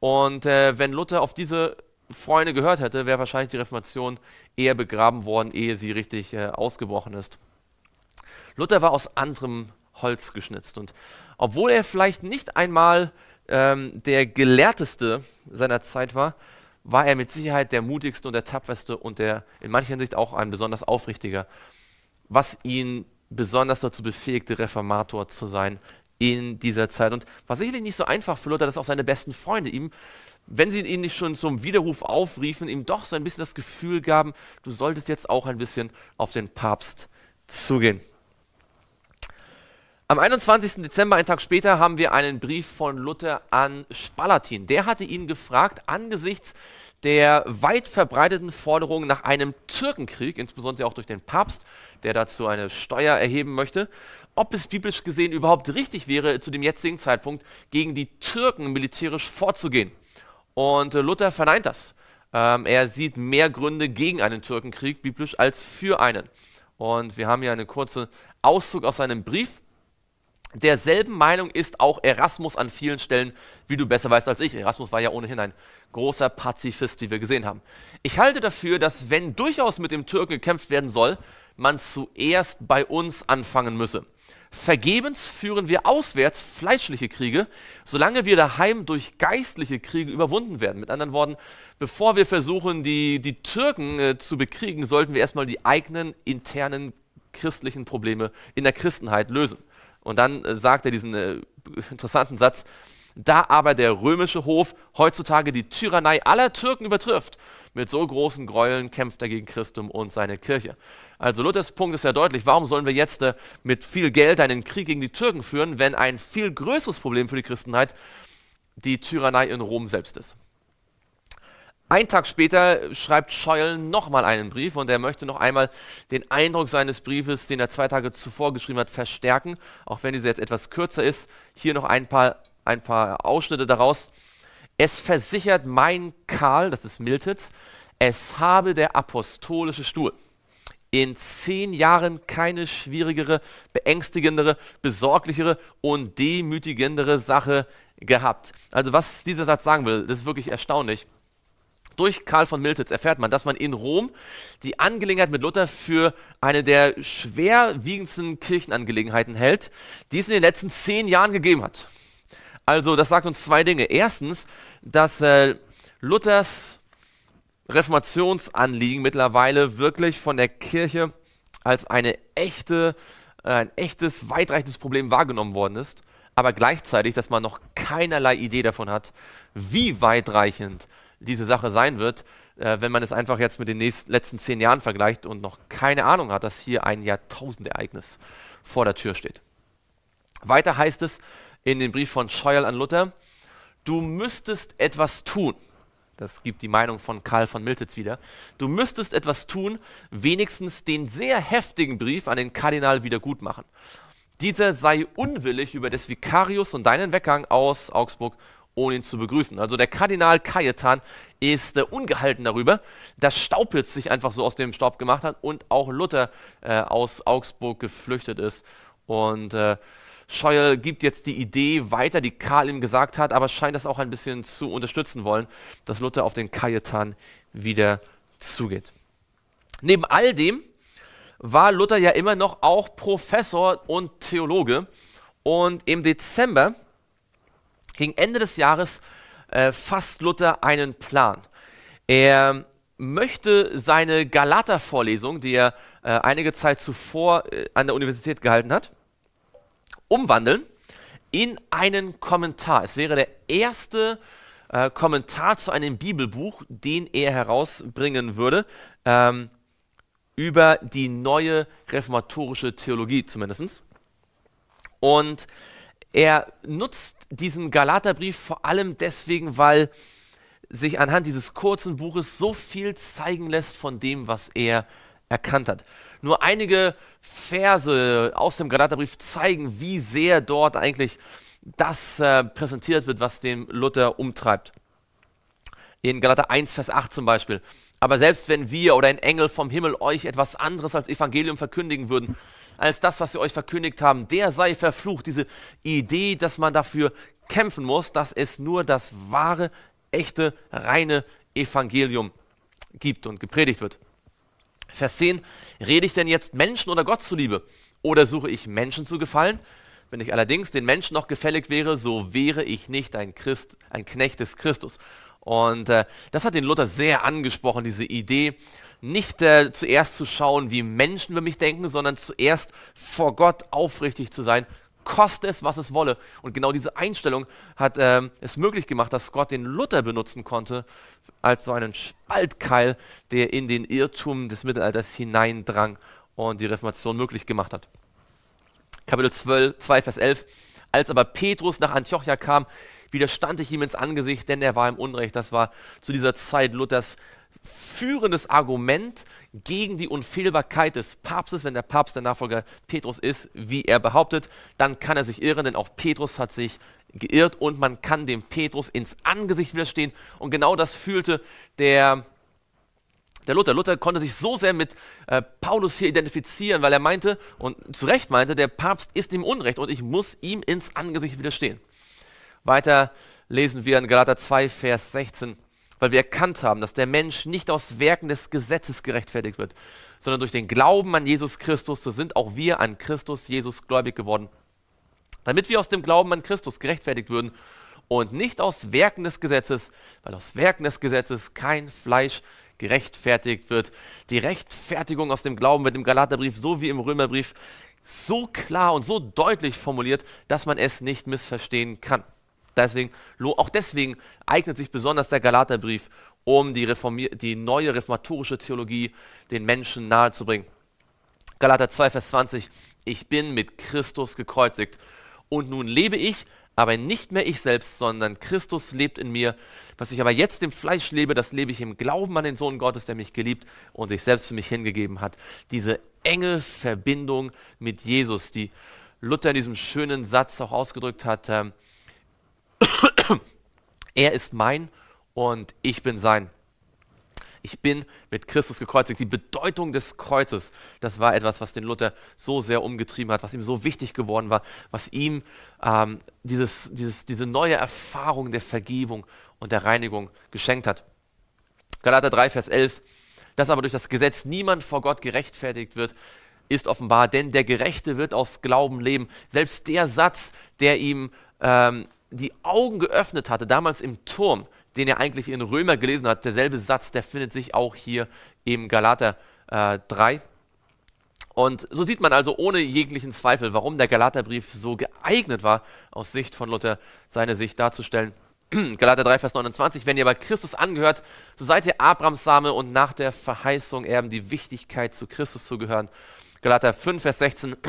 Und äh, wenn Luther auf diese Freunde gehört hätte, wäre wahrscheinlich die Reformation eher begraben worden, ehe sie richtig äh, ausgebrochen ist. Luther war aus anderem Holz geschnitzt und obwohl er vielleicht nicht einmal ähm, der Gelehrteste seiner Zeit war, war er mit Sicherheit der mutigste und der tapferste und der in mancher Hinsicht auch ein besonders aufrichtiger, was ihn besonders dazu befähigte, Reformator zu sein in dieser Zeit. Und war sicherlich nicht so einfach für Luther, dass auch seine besten Freunde ihm, wenn sie ihn nicht schon zum Widerruf aufriefen, ihm doch so ein bisschen das Gefühl gaben, du solltest jetzt auch ein bisschen auf den Papst zugehen. Am 21. Dezember, einen Tag später, haben wir einen Brief von Luther an Spalatin. Der hatte ihn gefragt, angesichts der weit verbreiteten Forderung nach einem Türkenkrieg, insbesondere auch durch den Papst, der dazu eine Steuer erheben möchte, ob es biblisch gesehen überhaupt richtig wäre, zu dem jetzigen Zeitpunkt gegen die Türken militärisch vorzugehen. Und äh, Luther verneint das. Ähm, er sieht mehr Gründe gegen einen Türkenkrieg biblisch als für einen. Und wir haben hier einen kurzen Auszug aus seinem Brief derselben Meinung ist auch Erasmus an vielen Stellen, wie du besser weißt als ich. Erasmus war ja ohnehin ein großer Pazifist, wie wir gesehen haben. Ich halte dafür, dass wenn durchaus mit dem Türken gekämpft werden soll, man zuerst bei uns anfangen müsse. Vergebens führen wir auswärts fleischliche Kriege, solange wir daheim durch geistliche Kriege überwunden werden. Mit anderen Worten, bevor wir versuchen, die, die Türken äh, zu bekriegen, sollten wir erstmal die eigenen internen christlichen Probleme in der Christenheit lösen. Und dann äh, sagt er diesen äh, interessanten Satz, da aber der römische Hof heutzutage die Tyrannei aller Türken übertrifft, mit so großen Gräueln kämpft er gegen Christum und seine Kirche. Also Luthers Punkt ist ja deutlich, warum sollen wir jetzt äh, mit viel Geld einen Krieg gegen die Türken führen, wenn ein viel größeres Problem für die Christenheit die Tyrannei in Rom selbst ist. Einen Tag später schreibt Scheuel nochmal einen Brief und er möchte noch einmal den Eindruck seines Briefes, den er zwei Tage zuvor geschrieben hat, verstärken, auch wenn dieser jetzt etwas kürzer ist. Hier noch ein paar, ein paar Ausschnitte daraus. Es versichert mein Karl, das ist Miltitz, es habe der apostolische Stuhl in zehn Jahren keine schwierigere, beängstigendere, besorglichere und demütigendere Sache gehabt. Also was dieser Satz sagen will, das ist wirklich erstaunlich. Durch Karl von Miltitz erfährt man, dass man in Rom die Angelegenheit mit Luther für eine der schwerwiegendsten Kirchenangelegenheiten hält, die es in den letzten zehn Jahren gegeben hat. Also das sagt uns zwei Dinge. Erstens, dass äh, Luthers Reformationsanliegen mittlerweile wirklich von der Kirche als eine echte, äh, ein echtes, weitreichendes Problem wahrgenommen worden ist, aber gleichzeitig, dass man noch keinerlei Idee davon hat, wie weitreichend diese Sache sein wird, äh, wenn man es einfach jetzt mit den nächsten, letzten zehn Jahren vergleicht und noch keine Ahnung hat, dass hier ein Jahrtausendereignis vor der Tür steht. Weiter heißt es in dem Brief von Scheuerl an Luther, du müsstest etwas tun. Das gibt die Meinung von Karl von Miltitz wieder. Du müsstest etwas tun, wenigstens den sehr heftigen Brief an den Kardinal wiedergutmachen. Dieser sei unwillig über des Vikarius und deinen Weggang aus Augsburg ohne ihn zu begrüßen. Also der Kardinal Cayetan ist äh, ungehalten darüber, dass Staupitz sich einfach so aus dem Staub gemacht hat und auch Luther äh, aus Augsburg geflüchtet ist. Und äh, Scheuer gibt jetzt die Idee weiter, die Karl ihm gesagt hat, aber scheint das auch ein bisschen zu unterstützen wollen, dass Luther auf den Cayetan wieder zugeht. Neben all dem war Luther ja immer noch auch Professor und Theologe. Und im Dezember gegen Ende des Jahres äh, fasst Luther einen Plan. Er möchte seine Galater-Vorlesung, die er äh, einige Zeit zuvor äh, an der Universität gehalten hat, umwandeln in einen Kommentar. Es wäre der erste äh, Kommentar zu einem Bibelbuch, den er herausbringen würde, ähm, über die neue reformatorische Theologie zumindest. Und er nutzt diesen Galaterbrief vor allem deswegen, weil sich anhand dieses kurzen Buches so viel zeigen lässt von dem, was er erkannt hat. Nur einige Verse aus dem Galaterbrief zeigen, wie sehr dort eigentlich das äh, präsentiert wird, was den Luther umtreibt. In Galater 1, Vers 8 zum Beispiel. Aber selbst wenn wir oder ein Engel vom Himmel euch etwas anderes als Evangelium verkündigen würden, als das, was wir euch verkündigt haben. Der sei verflucht. Diese Idee, dass man dafür kämpfen muss, dass es nur das wahre, echte, reine Evangelium gibt und gepredigt wird. Vers 10, rede ich denn jetzt Menschen oder Gott zuliebe? Oder suche ich Menschen zu gefallen? Wenn ich allerdings den Menschen noch gefällig wäre, so wäre ich nicht ein Christ, ein Knecht des Christus. Und äh, das hat den Luther sehr angesprochen, diese Idee, nicht äh, zuerst zu schauen, wie Menschen über mich denken, sondern zuerst vor Gott aufrichtig zu sein, koste es, was es wolle. Und genau diese Einstellung hat ähm, es möglich gemacht, dass Gott den Luther benutzen konnte als so einen Spaltkeil, der in den Irrtum des Mittelalters hineindrang und die Reformation möglich gemacht hat. Kapitel 12, 2, Vers 11. Als aber Petrus nach Antiochia kam, widerstand ich ihm ins Angesicht, denn er war im Unrecht. Das war zu dieser Zeit Luthers führendes Argument gegen die Unfehlbarkeit des Papstes, wenn der Papst der Nachfolger Petrus ist, wie er behauptet, dann kann er sich irren, denn auch Petrus hat sich geirrt und man kann dem Petrus ins Angesicht widerstehen. Und genau das fühlte der, der Luther. Luther konnte sich so sehr mit äh, Paulus hier identifizieren, weil er meinte und zu Recht meinte, der Papst ist im Unrecht und ich muss ihm ins Angesicht widerstehen. Weiter lesen wir in Galater 2, Vers 16 weil wir erkannt haben, dass der Mensch nicht aus Werken des Gesetzes gerechtfertigt wird, sondern durch den Glauben an Jesus Christus, so sind auch wir an Christus Jesus gläubig geworden, damit wir aus dem Glauben an Christus gerechtfertigt würden und nicht aus Werken des Gesetzes, weil aus Werken des Gesetzes kein Fleisch gerechtfertigt wird. Die Rechtfertigung aus dem Glauben wird im Galaterbrief so wie im Römerbrief so klar und so deutlich formuliert, dass man es nicht missverstehen kann. Deswegen, auch deswegen eignet sich besonders der Galaterbrief, um die, die, neue reformatorische Theologie den Menschen nahezubringen. Galater 2, Vers 20, ich bin mit Christus gekreuzigt und nun lebe ich, aber nicht mehr ich selbst, sondern Christus lebt in mir. Was ich aber jetzt im Fleisch lebe, das lebe ich im Glauben an den Sohn Gottes, der mich geliebt und sich selbst für mich hingegeben hat. Diese enge Verbindung mit Jesus, die Luther in diesem schönen Satz auch ausgedrückt hat, ähm, er ist mein und ich bin sein. Ich bin mit Christus gekreuzigt. Die Bedeutung des Kreuzes, das war etwas, was den Luther so sehr umgetrieben hat, was ihm so wichtig geworden war, was ihm ähm, dieses, dieses, diese neue Erfahrung der Vergebung und der Reinigung geschenkt hat. Galater 3, Vers 11. Dass aber durch das Gesetz niemand vor Gott gerechtfertigt wird, ist offenbar, denn der Gerechte wird aus Glauben leben. Selbst der Satz, der ihm ähm, die Augen geöffnet hatte, damals im Turm, den er eigentlich in Römer gelesen hat. Derselbe Satz, der findet sich auch hier im Galater äh, 3. Und so sieht man also ohne jeglichen Zweifel, warum der Galaterbrief so geeignet war, aus Sicht von Luther seine Sicht darzustellen. Galater 3, Vers 29, wenn ihr bei Christus angehört, so seid ihr Abrams Same und nach der Verheißung erben die Wichtigkeit, zu Christus zu gehören. Galater 5, Vers 16,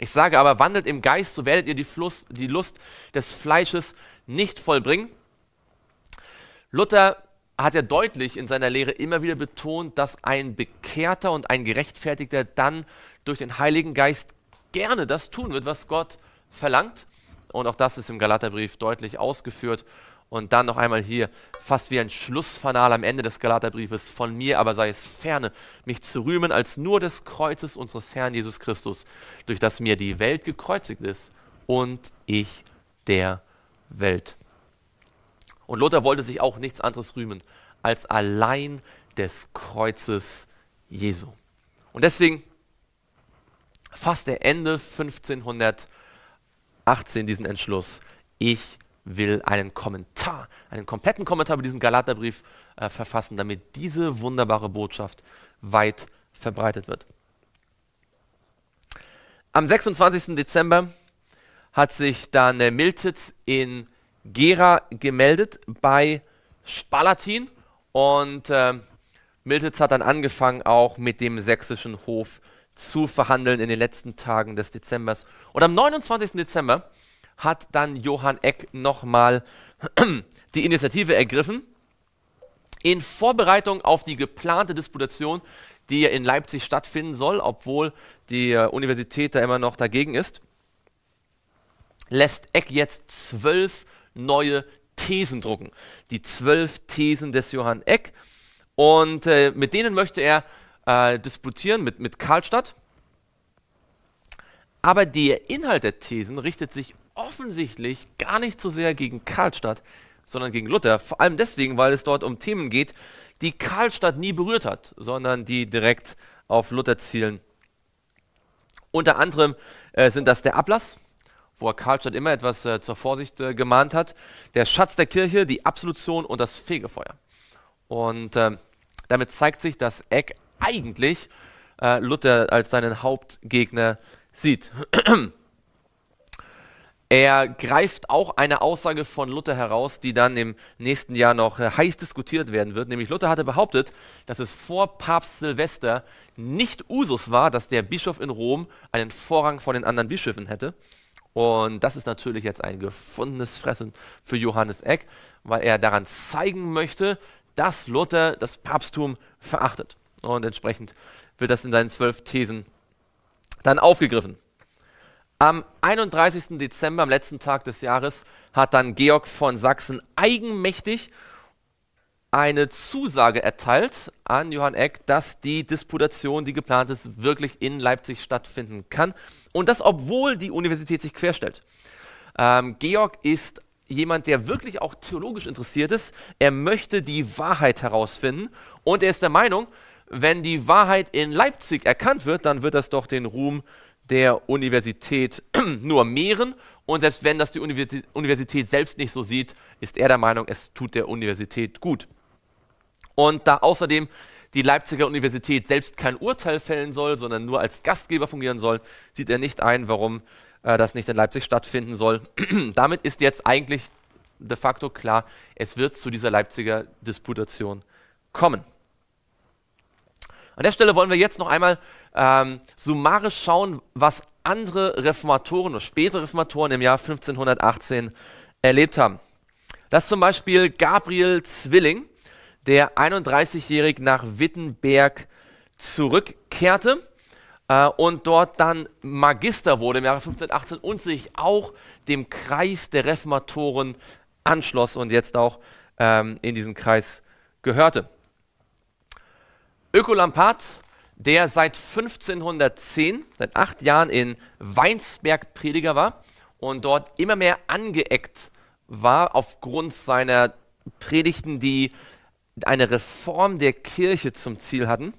Ich sage aber, wandelt im Geist, so werdet ihr die, Fluss, die Lust des Fleisches nicht vollbringen. Luther hat ja deutlich in seiner Lehre immer wieder betont, dass ein Bekehrter und ein Gerechtfertigter dann durch den Heiligen Geist gerne das tun wird, was Gott verlangt. Und auch das ist im Galaterbrief deutlich ausgeführt. Und dann noch einmal hier, fast wie ein Schlussfanal am Ende des Galaterbriefes, von mir aber sei es ferne, mich zu rühmen als nur des Kreuzes unseres Herrn Jesus Christus, durch das mir die Welt gekreuzigt ist und ich der Welt. Und Lothar wollte sich auch nichts anderes rühmen als allein des Kreuzes Jesu. Und deswegen fasst er Ende 1518 diesen Entschluss, ich will einen Kommentar, einen kompletten Kommentar über diesen Galaterbrief äh, verfassen, damit diese wunderbare Botschaft weit verbreitet wird. Am 26. Dezember hat sich dann äh, Miltitz in Gera gemeldet bei Spalatin und äh, Miltitz hat dann angefangen, auch mit dem sächsischen Hof zu verhandeln in den letzten Tagen des Dezembers. Und am 29. Dezember hat dann Johann Eck nochmal die Initiative ergriffen. In Vorbereitung auf die geplante Disputation, die in Leipzig stattfinden soll, obwohl die äh, Universität da immer noch dagegen ist, lässt Eck jetzt zwölf neue Thesen drucken. Die zwölf Thesen des Johann Eck. Und äh, mit denen möchte er äh, disputieren, mit, mit Karlstadt. Aber der Inhalt der Thesen richtet sich offensichtlich gar nicht so sehr gegen Karlstadt, sondern gegen Luther. Vor allem deswegen, weil es dort um Themen geht, die Karlstadt nie berührt hat, sondern die direkt auf Luther zielen. Unter anderem äh, sind das der Ablass, wo er Karlstadt immer etwas äh, zur Vorsicht äh, gemahnt hat, der Schatz der Kirche, die Absolution und das Fegefeuer. Und ähm, damit zeigt sich, dass Eck eigentlich äh, Luther als seinen Hauptgegner sieht. Er greift auch eine Aussage von Luther heraus, die dann im nächsten Jahr noch äh, heiß diskutiert werden wird. Nämlich Luther hatte behauptet, dass es vor Papst Silvester nicht Usus war, dass der Bischof in Rom einen Vorrang vor den anderen Bischöfen hätte. Und das ist natürlich jetzt ein gefundenes Fressen für Johannes Eck, weil er daran zeigen möchte, dass Luther das Papsttum verachtet. Und entsprechend wird das in seinen zwölf Thesen dann aufgegriffen. Am 31. Dezember, am letzten Tag des Jahres, hat dann Georg von Sachsen eigenmächtig eine Zusage erteilt an Johann Eck, dass die Disputation, die geplant ist, wirklich in Leipzig stattfinden kann. Und das, obwohl die Universität sich querstellt. Ähm, Georg ist jemand, der wirklich auch theologisch interessiert ist. Er möchte die Wahrheit herausfinden und er ist der Meinung, wenn die Wahrheit in Leipzig erkannt wird, dann wird das doch den Ruhm der Universität nur mehren. Und selbst wenn das die Universität selbst nicht so sieht, ist er der Meinung, es tut der Universität gut. Und da außerdem die Leipziger Universität selbst kein Urteil fällen soll, sondern nur als Gastgeber fungieren soll, sieht er nicht ein, warum äh, das nicht in Leipzig stattfinden soll. Damit ist jetzt eigentlich de facto klar, es wird zu dieser Leipziger Disputation kommen. An der Stelle wollen wir jetzt noch einmal ähm, summarisch schauen, was andere Reformatoren oder spätere Reformatoren im Jahr 1518 erlebt haben. Das ist zum Beispiel Gabriel Zwilling, der 31-jährig nach Wittenberg zurückkehrte äh, und dort dann Magister wurde im Jahre 1518 und sich auch dem Kreis der Reformatoren anschloss und jetzt auch ähm, in diesen Kreis gehörte. Öko Lampard der seit 1510, seit acht Jahren in Weinsberg Prediger war und dort immer mehr angeeckt war aufgrund seiner Predigten, die eine Reform der Kirche zum Ziel hatten.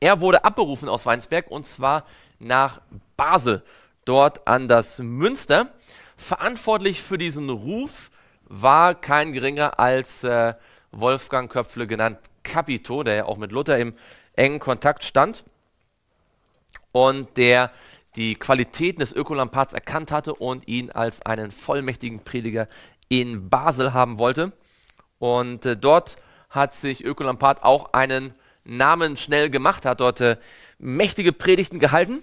Er wurde abberufen aus Weinsberg und zwar nach Basel, dort an das Münster. Verantwortlich für diesen Ruf war kein geringer als äh, Wolfgang Köpfle genannt Capito, der ja auch mit Luther im engen Kontakt stand und der die Qualitäten des Ökolampards erkannt hatte und ihn als einen vollmächtigen Prediger in Basel haben wollte. Und äh, dort hat sich Ökolampard auch einen Namen schnell gemacht, hat dort äh, mächtige Predigten gehalten,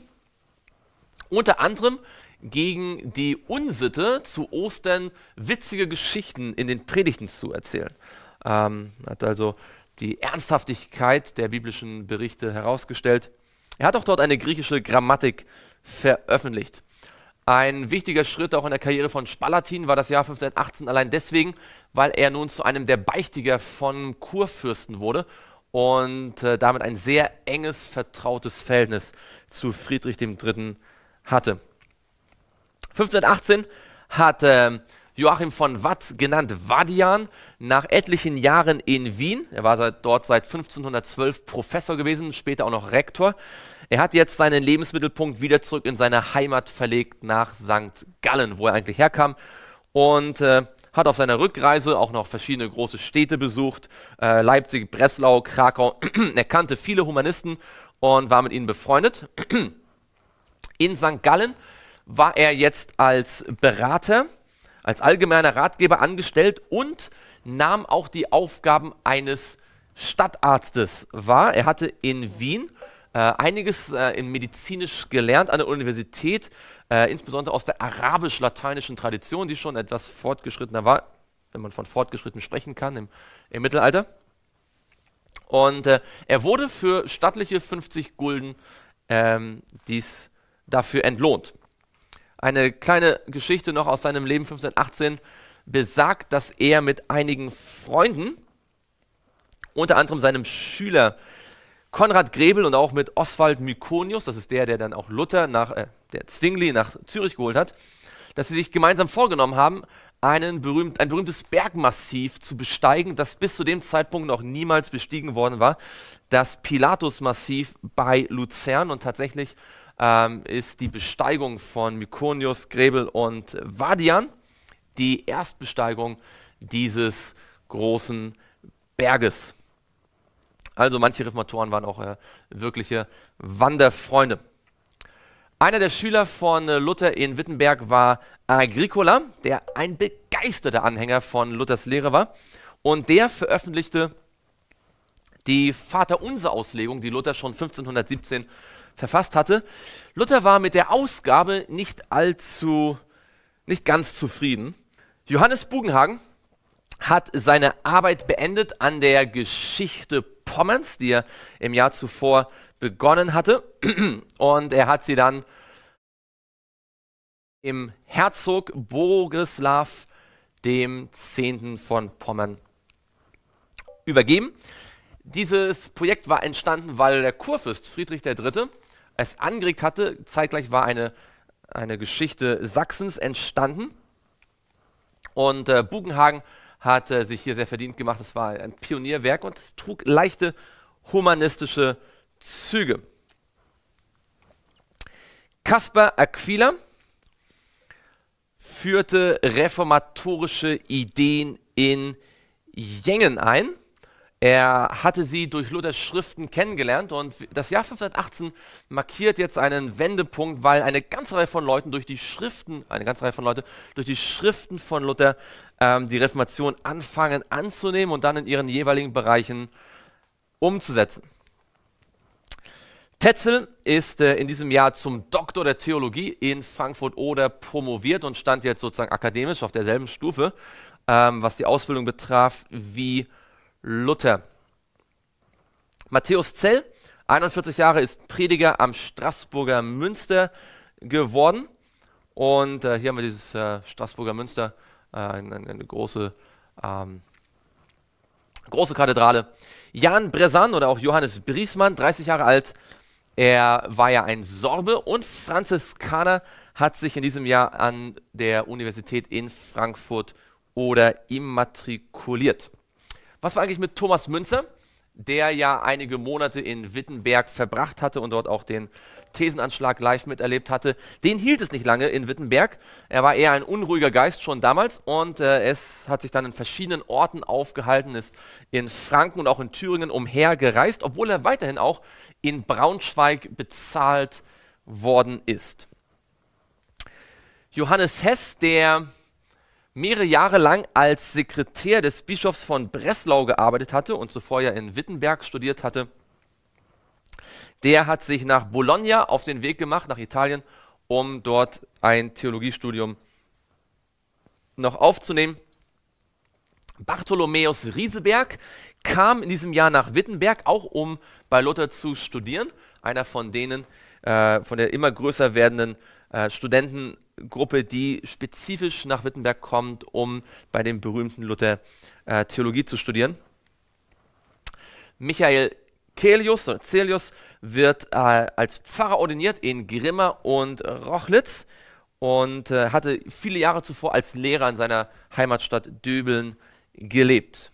unter anderem gegen die Unsitte, zu Ostern witzige Geschichten in den Predigten zu erzählen. Ähm, hat also die Ernsthaftigkeit der biblischen Berichte herausgestellt. Er hat auch dort eine griechische Grammatik veröffentlicht. Ein wichtiger Schritt auch in der Karriere von Spalatin war das Jahr 1518 allein deswegen, weil er nun zu einem der Beichtiger von Kurfürsten wurde und äh, damit ein sehr enges, vertrautes Verhältnis zu Friedrich III. hatte. 1518 hat äh, Joachim von Watt, genannt Wadian, nach etlichen Jahren in Wien. Er war seit, dort seit 1512 Professor gewesen, später auch noch Rektor. Er hat jetzt seinen Lebensmittelpunkt wieder zurück in seine Heimat verlegt nach St. Gallen, wo er eigentlich herkam. Und äh, hat auf seiner Rückreise auch noch verschiedene große Städte besucht, äh, Leipzig, Breslau, Krakau. er kannte viele Humanisten und war mit ihnen befreundet. in St. Gallen war er jetzt als Berater als allgemeiner Ratgeber angestellt und nahm auch die Aufgaben eines Stadtarztes wahr. Er hatte in Wien äh, einiges äh, in medizinisch gelernt an der Universität, äh, insbesondere aus der arabisch-lateinischen Tradition, die schon etwas fortgeschrittener war, wenn man von fortgeschritten sprechen kann im, im Mittelalter. Und äh, er wurde für stattliche 50 Gulden ähm, dies dafür entlohnt. Eine kleine Geschichte noch aus seinem Leben 1518 besagt, dass er mit einigen Freunden, unter anderem seinem Schüler Konrad Grebel und auch mit Oswald Myconius, das ist der, der dann auch Luther nach, äh, der Zwingli nach Zürich geholt hat, dass sie sich gemeinsam vorgenommen haben, berühmt, ein berühmtes Bergmassiv zu besteigen, das bis zu dem Zeitpunkt noch niemals bestiegen worden war, das Pilatus-Massiv bei Luzern und tatsächlich ähm, ist die Besteigung von Mykonios, Grebel und Vadian, die Erstbesteigung dieses großen Berges. Also manche Reformatoren waren auch äh, wirkliche Wanderfreunde. Einer der Schüler von äh, Luther in Wittenberg war Agricola, der ein begeisterter Anhänger von Luthers Lehre war. Und der veröffentlichte die Vaterunser-Auslegung, die Luther schon 1517 verfasst hatte. Luther war mit der Ausgabe nicht allzu, nicht ganz zufrieden. Johannes Bugenhagen hat seine Arbeit beendet an der Geschichte Pommerns, die er im Jahr zuvor begonnen hatte. Und er hat sie dann im Herzog Bogislav dem Zehnten von Pommern übergeben. Dieses Projekt war entstanden, weil der Kurfürst Friedrich III es angeregt hatte. Zeitgleich war eine, eine Geschichte Sachsens entstanden. Und äh, Bugenhagen hat äh, sich hier sehr verdient gemacht. Es war ein Pionierwerk und es trug leichte humanistische Züge. Caspar Aquila führte reformatorische Ideen in Jengen ein. Er hatte sie durch Luthers Schriften kennengelernt und das Jahr 1518 markiert jetzt einen Wendepunkt, weil eine ganze Reihe von Leuten durch die Schriften, eine ganze Reihe von Leute durch die Schriften von Luther ähm, die Reformation anfangen anzunehmen und dann in ihren jeweiligen Bereichen umzusetzen. Tetzel ist äh, in diesem Jahr zum Doktor der Theologie in Frankfurt oder promoviert und stand jetzt sozusagen akademisch auf derselben Stufe, ähm, was die Ausbildung betraf, wie Luther. Matthäus Zell, 41 Jahre, ist Prediger am Straßburger Münster geworden. Und äh, hier haben wir dieses äh, Straßburger Münster, äh, eine, eine, große, ähm, große Kathedrale. Jan Bresan oder auch Johannes Briesmann, 30 Jahre alt. Er war ja ein Sorbe und Franziskaner, hat sich in diesem Jahr an der Universität in Frankfurt oder immatrikuliert. Was war eigentlich mit Thomas Münzer, der ja einige Monate in Wittenberg verbracht hatte und dort auch den Thesenanschlag live miterlebt hatte? Den hielt es nicht lange in Wittenberg. Er war eher ein unruhiger Geist schon damals und äh, es hat sich dann in verschiedenen Orten aufgehalten, ist in Franken und auch in Thüringen umhergereist, obwohl er weiterhin auch in Braunschweig bezahlt worden ist. Johannes Hess, der mehrere Jahre lang als Sekretär des Bischofs von Breslau gearbeitet hatte und zuvor ja in Wittenberg studiert hatte, der hat sich nach Bologna auf den Weg gemacht, nach Italien, um dort ein Theologiestudium noch aufzunehmen. Bartholomäus Rieseberg kam in diesem Jahr nach Wittenberg, auch um bei Luther zu studieren. Einer von denen, äh, von der immer größer werdenden äh, Studenten Gruppe, die spezifisch nach Wittenberg kommt, um bei dem berühmten Luther äh, Theologie zu studieren. Michael Celius, oder äh, Celius wird äh, als Pfarrer ordiniert in Grimma und Rochlitz und äh, hatte viele Jahre zuvor als Lehrer in seiner Heimatstadt Döbeln gelebt.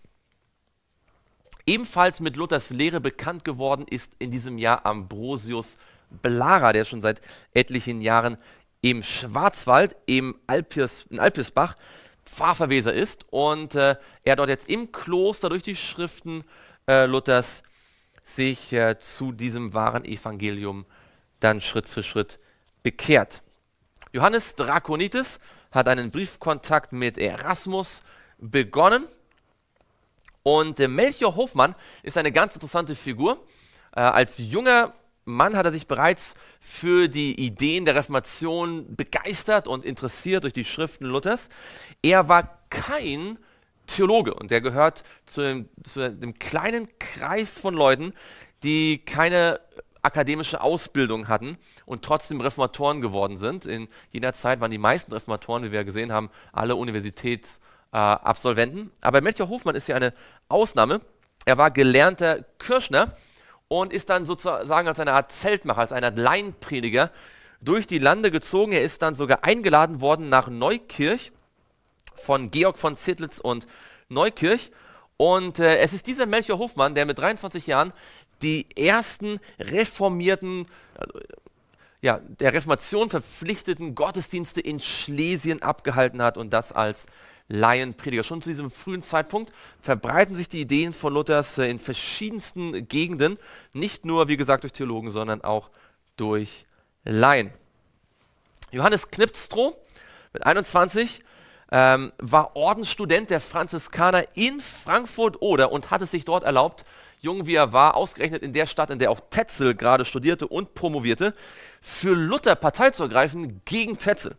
Ebenfalls mit Luthers Lehre bekannt geworden ist in diesem Jahr Ambrosius Blara, der schon seit etlichen Jahren im Schwarzwald, im Alpis, in Alpisbach, Pfarrverweser ist und äh, er dort jetzt im Kloster durch die Schriften äh, Luthers sich äh, zu diesem wahren Evangelium dann Schritt für Schritt bekehrt. Johannes Draconitis hat einen Briefkontakt mit Erasmus begonnen und äh, Melchior Hofmann ist eine ganz interessante Figur. Äh, als junger Mann hatte sich bereits für die Ideen der Reformation begeistert und interessiert durch die Schriften Luthers. Er war kein Theologe und er gehört zu dem, zu dem kleinen Kreis von Leuten, die keine akademische Ausbildung hatten und trotzdem Reformatoren geworden sind. In jener Zeit waren die meisten Reformatoren, wie wir gesehen haben, alle Universitätsabsolventen. Äh, Aber Melchior Hofmann ist hier eine Ausnahme. Er war gelernter Kirchner und ist dann sozusagen als eine Art Zeltmacher, als eine Art Laienprediger durch die Lande gezogen. Er ist dann sogar eingeladen worden nach Neukirch von Georg von Zittlitz und Neukirch. Und äh, es ist dieser Melchior Hofmann, der mit 23 Jahren die ersten reformierten, also, ja, der Reformation verpflichteten Gottesdienste in Schlesien abgehalten hat und das als Laienprediger. Schon zu diesem frühen Zeitpunkt verbreiten sich die Ideen von Luthers äh, in verschiedensten Gegenden, nicht nur, wie gesagt, durch Theologen, sondern auch durch Laien. Johannes Knipstroh mit 21 ähm, war Ordensstudent der Franziskaner in Frankfurt oder und hat es sich dort erlaubt, jung wie er war, ausgerechnet in der Stadt, in der auch Tetzel gerade studierte und promovierte, für Luther Partei zu ergreifen gegen Tetzel.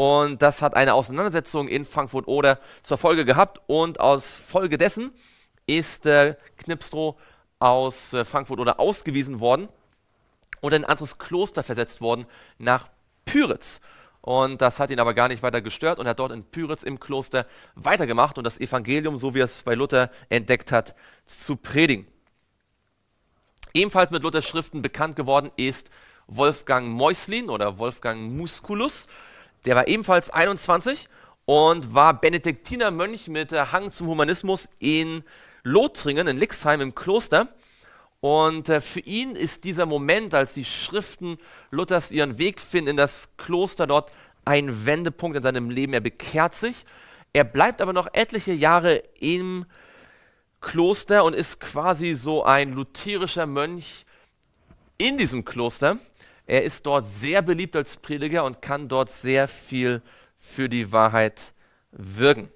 Und das hat eine Auseinandersetzung in Frankfurt-Oder zur Folge gehabt. Und aus Folge dessen ist äh, Knipstroh aus äh, Frankfurt-Oder ausgewiesen worden und in ein anderes Kloster versetzt worden nach Pyritz. Und das hat ihn aber gar nicht weiter gestört und er hat dort in Pyritz im Kloster weitergemacht und das Evangelium, so wie er es bei Luther entdeckt hat, zu predigen. Ebenfalls mit Luthers Schriften bekannt geworden ist Wolfgang Mäuslin oder Wolfgang Musculus. Der war ebenfalls 21 und war Benediktinermönch mit äh, Hang zum Humanismus in Lothringen, in Lixheim im Kloster. Und äh, für ihn ist dieser Moment, als die Schriften Luthers ihren Weg finden in das Kloster dort, ein Wendepunkt in seinem Leben. Er bekehrt sich. Er bleibt aber noch etliche Jahre im Kloster und ist quasi so ein lutherischer Mönch in diesem Kloster. Er ist dort sehr beliebt als Prediger und kann dort sehr viel für die Wahrheit wirken.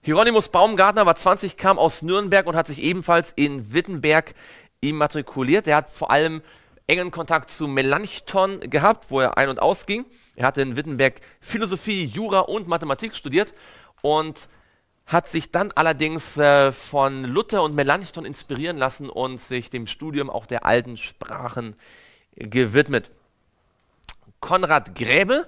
Hieronymus Baumgartner war 20, kam aus Nürnberg und hat sich ebenfalls in Wittenberg immatrikuliert. Er hat vor allem engen Kontakt zu Melanchthon gehabt, wo er ein- und ausging. Er hatte in Wittenberg Philosophie, Jura und Mathematik studiert und hat sich dann allerdings äh, von Luther und Melanchthon inspirieren lassen und sich dem Studium auch der alten Sprachen gewidmet. Konrad Gräbe,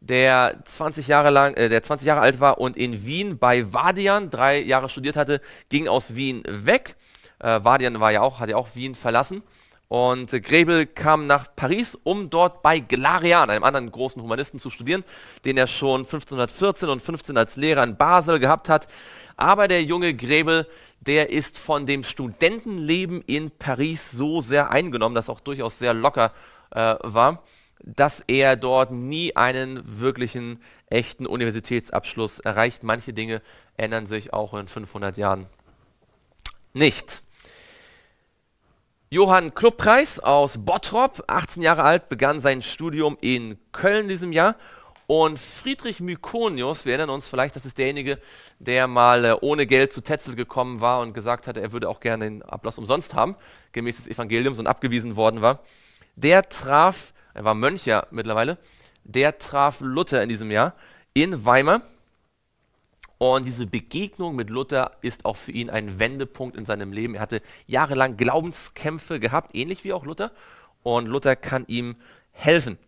der 20 Jahre lang, äh, der 20 Jahre alt war und in Wien bei Vadian drei Jahre studiert hatte, ging aus Wien weg. Äh, Vadian war ja auch, hat ja auch Wien verlassen. Und äh, Grebel kam nach Paris, um dort bei Glarian, einem anderen großen Humanisten, zu studieren, den er schon 1514 und 15 als Lehrer in Basel gehabt hat. Aber der junge Grebel der ist von dem Studentenleben in Paris so sehr eingenommen, das auch durchaus sehr locker äh, war, dass er dort nie einen wirklichen, echten Universitätsabschluss erreicht. Manche Dinge ändern sich auch in 500 Jahren nicht. Johann Klupppreis aus Bottrop, 18 Jahre alt, begann sein Studium in Köln diesem Jahr und Friedrich Mykonius, wir erinnern uns vielleicht, das ist derjenige, der mal äh, ohne Geld zu Tetzel gekommen war und gesagt hatte, er würde auch gerne den Ablass umsonst haben, gemäß des Evangeliums und abgewiesen worden war. Der traf, er war Mönch ja mittlerweile, der traf Luther in diesem Jahr in Weimar. Und diese Begegnung mit Luther ist auch für ihn ein Wendepunkt in seinem Leben. Er hatte jahrelang Glaubenskämpfe gehabt, ähnlich wie auch Luther. Und Luther kann ihm helfen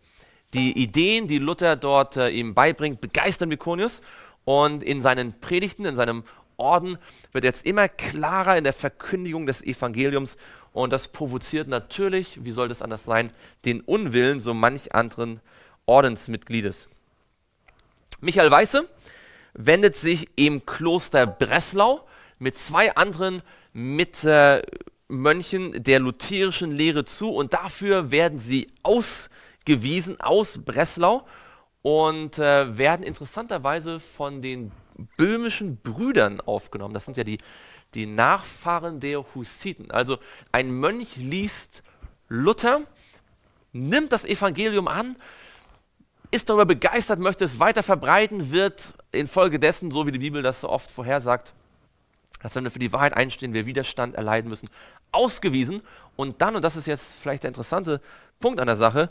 die Ideen, die Luther dort äh, ihm beibringt, begeistern Viconius. Und in seinen Predigten, in seinem Orden wird jetzt immer klarer in der Verkündigung des Evangeliums. Und das provoziert natürlich, wie soll das anders sein, den Unwillen so manch anderen Ordensmitgliedes. Michael Weiße wendet sich im Kloster Breslau mit zwei anderen mit, äh, Mönchen der lutherischen Lehre zu und dafür werden sie ausgebildet gewiesen aus Breslau und äh, werden interessanterweise von den böhmischen Brüdern aufgenommen. Das sind ja die, die Nachfahren der Hussiten. Also ein Mönch liest Luther, nimmt das Evangelium an, ist darüber begeistert, möchte es weiter verbreiten, wird infolgedessen, so wie die Bibel das so oft vorhersagt, dass wenn wir für die Wahrheit einstehen, wir Widerstand erleiden müssen, ausgewiesen. Und dann, und das ist jetzt vielleicht der interessante Punkt an der Sache,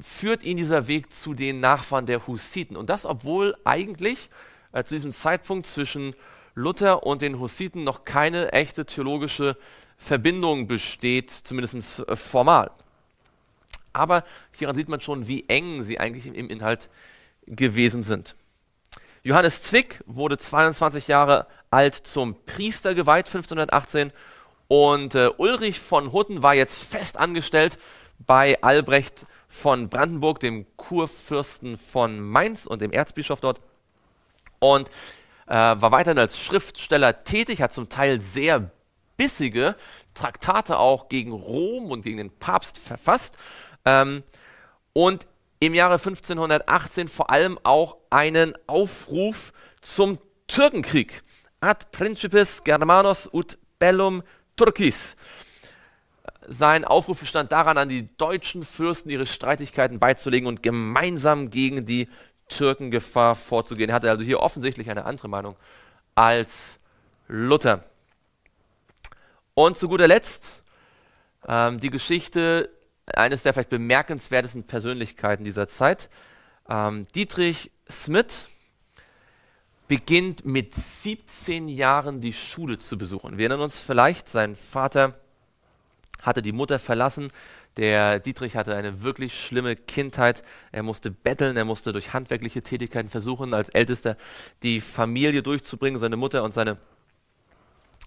führt ihn dieser Weg zu den Nachfahren der Hussiten. Und das, obwohl eigentlich äh, zu diesem Zeitpunkt zwischen Luther und den Hussiten noch keine echte theologische Verbindung besteht, zumindest äh, formal. Aber hieran sieht man schon, wie eng sie eigentlich im, im Inhalt gewesen sind. Johannes Zwick wurde 22 Jahre alt zum Priester geweiht, 1518. Und äh, Ulrich von Hutten war jetzt fest angestellt bei Albrecht von Brandenburg, dem Kurfürsten von Mainz und dem Erzbischof dort. Und äh, war weiterhin als Schriftsteller tätig, hat zum Teil sehr bissige Traktate auch gegen Rom und gegen den Papst verfasst. Ähm, und im Jahre 1518 vor allem auch einen Aufruf zum Türkenkrieg. Ad Principis Germanos ut bellum Turkis. Sein Aufruf bestand daran, an die deutschen Fürsten ihre Streitigkeiten beizulegen und gemeinsam gegen die Türkengefahr vorzugehen. Er hatte also hier offensichtlich eine andere Meinung als Luther. Und zu guter Letzt ähm, die Geschichte eines der vielleicht bemerkenswertesten Persönlichkeiten dieser Zeit. Ähm, Dietrich Smith beginnt mit 17 Jahren die Schule zu besuchen. Wir erinnern uns vielleicht, sein Vater hatte die Mutter verlassen. Der Dietrich hatte eine wirklich schlimme Kindheit. Er musste betteln, er musste durch handwerkliche Tätigkeiten versuchen, als Ältester die Familie durchzubringen, seine Mutter und seine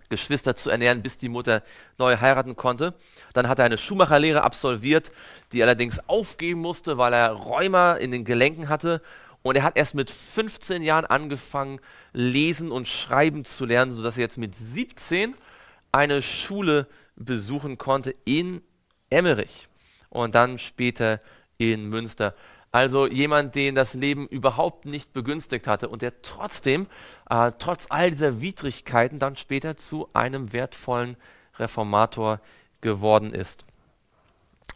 Geschwister zu ernähren, bis die Mutter neu heiraten konnte. Dann hat er eine Schuhmacherlehre absolviert, die allerdings aufgeben musste, weil er Rheuma in den Gelenken hatte. Und er hat erst mit 15 Jahren angefangen, lesen und schreiben zu lernen, sodass er jetzt mit 17 eine Schule besuchen konnte in Emmerich und dann später in Münster. Also jemand, den das Leben überhaupt nicht begünstigt hatte und der trotzdem, äh, trotz all dieser Widrigkeiten, dann später zu einem wertvollen Reformator geworden ist.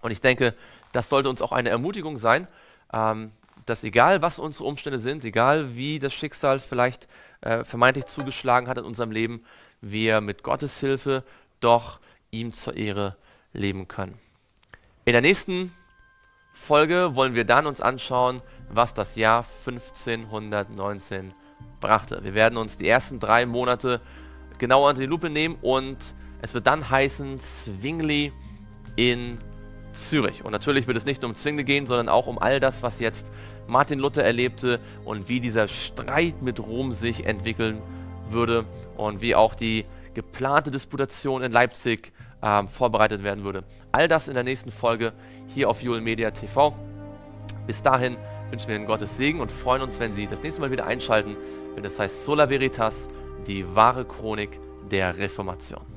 Und ich denke, das sollte uns auch eine Ermutigung sein, ähm, dass egal was unsere Umstände sind, egal wie das Schicksal vielleicht äh, vermeintlich zugeschlagen hat in unserem Leben, wir mit Gottes Hilfe doch ihm zur Ehre leben können. In der nächsten Folge wollen wir dann uns anschauen, was das Jahr 1519 brachte. Wir werden uns die ersten drei Monate genauer unter die Lupe nehmen und es wird dann heißen Zwingli in Zürich. Und natürlich wird es nicht nur um Zwingli gehen, sondern auch um all das, was jetzt Martin Luther erlebte und wie dieser Streit mit Rom sich entwickeln würde und wie auch die geplante Disputation in Leipzig ähm, vorbereitet werden würde. All das in der nächsten Folge hier auf Julen Media TV. Bis dahin wünschen wir Ihnen Gottes Segen und freuen uns, wenn Sie das nächste Mal wieder einschalten, wenn es das heißt Sola Veritas, die wahre Chronik der Reformation.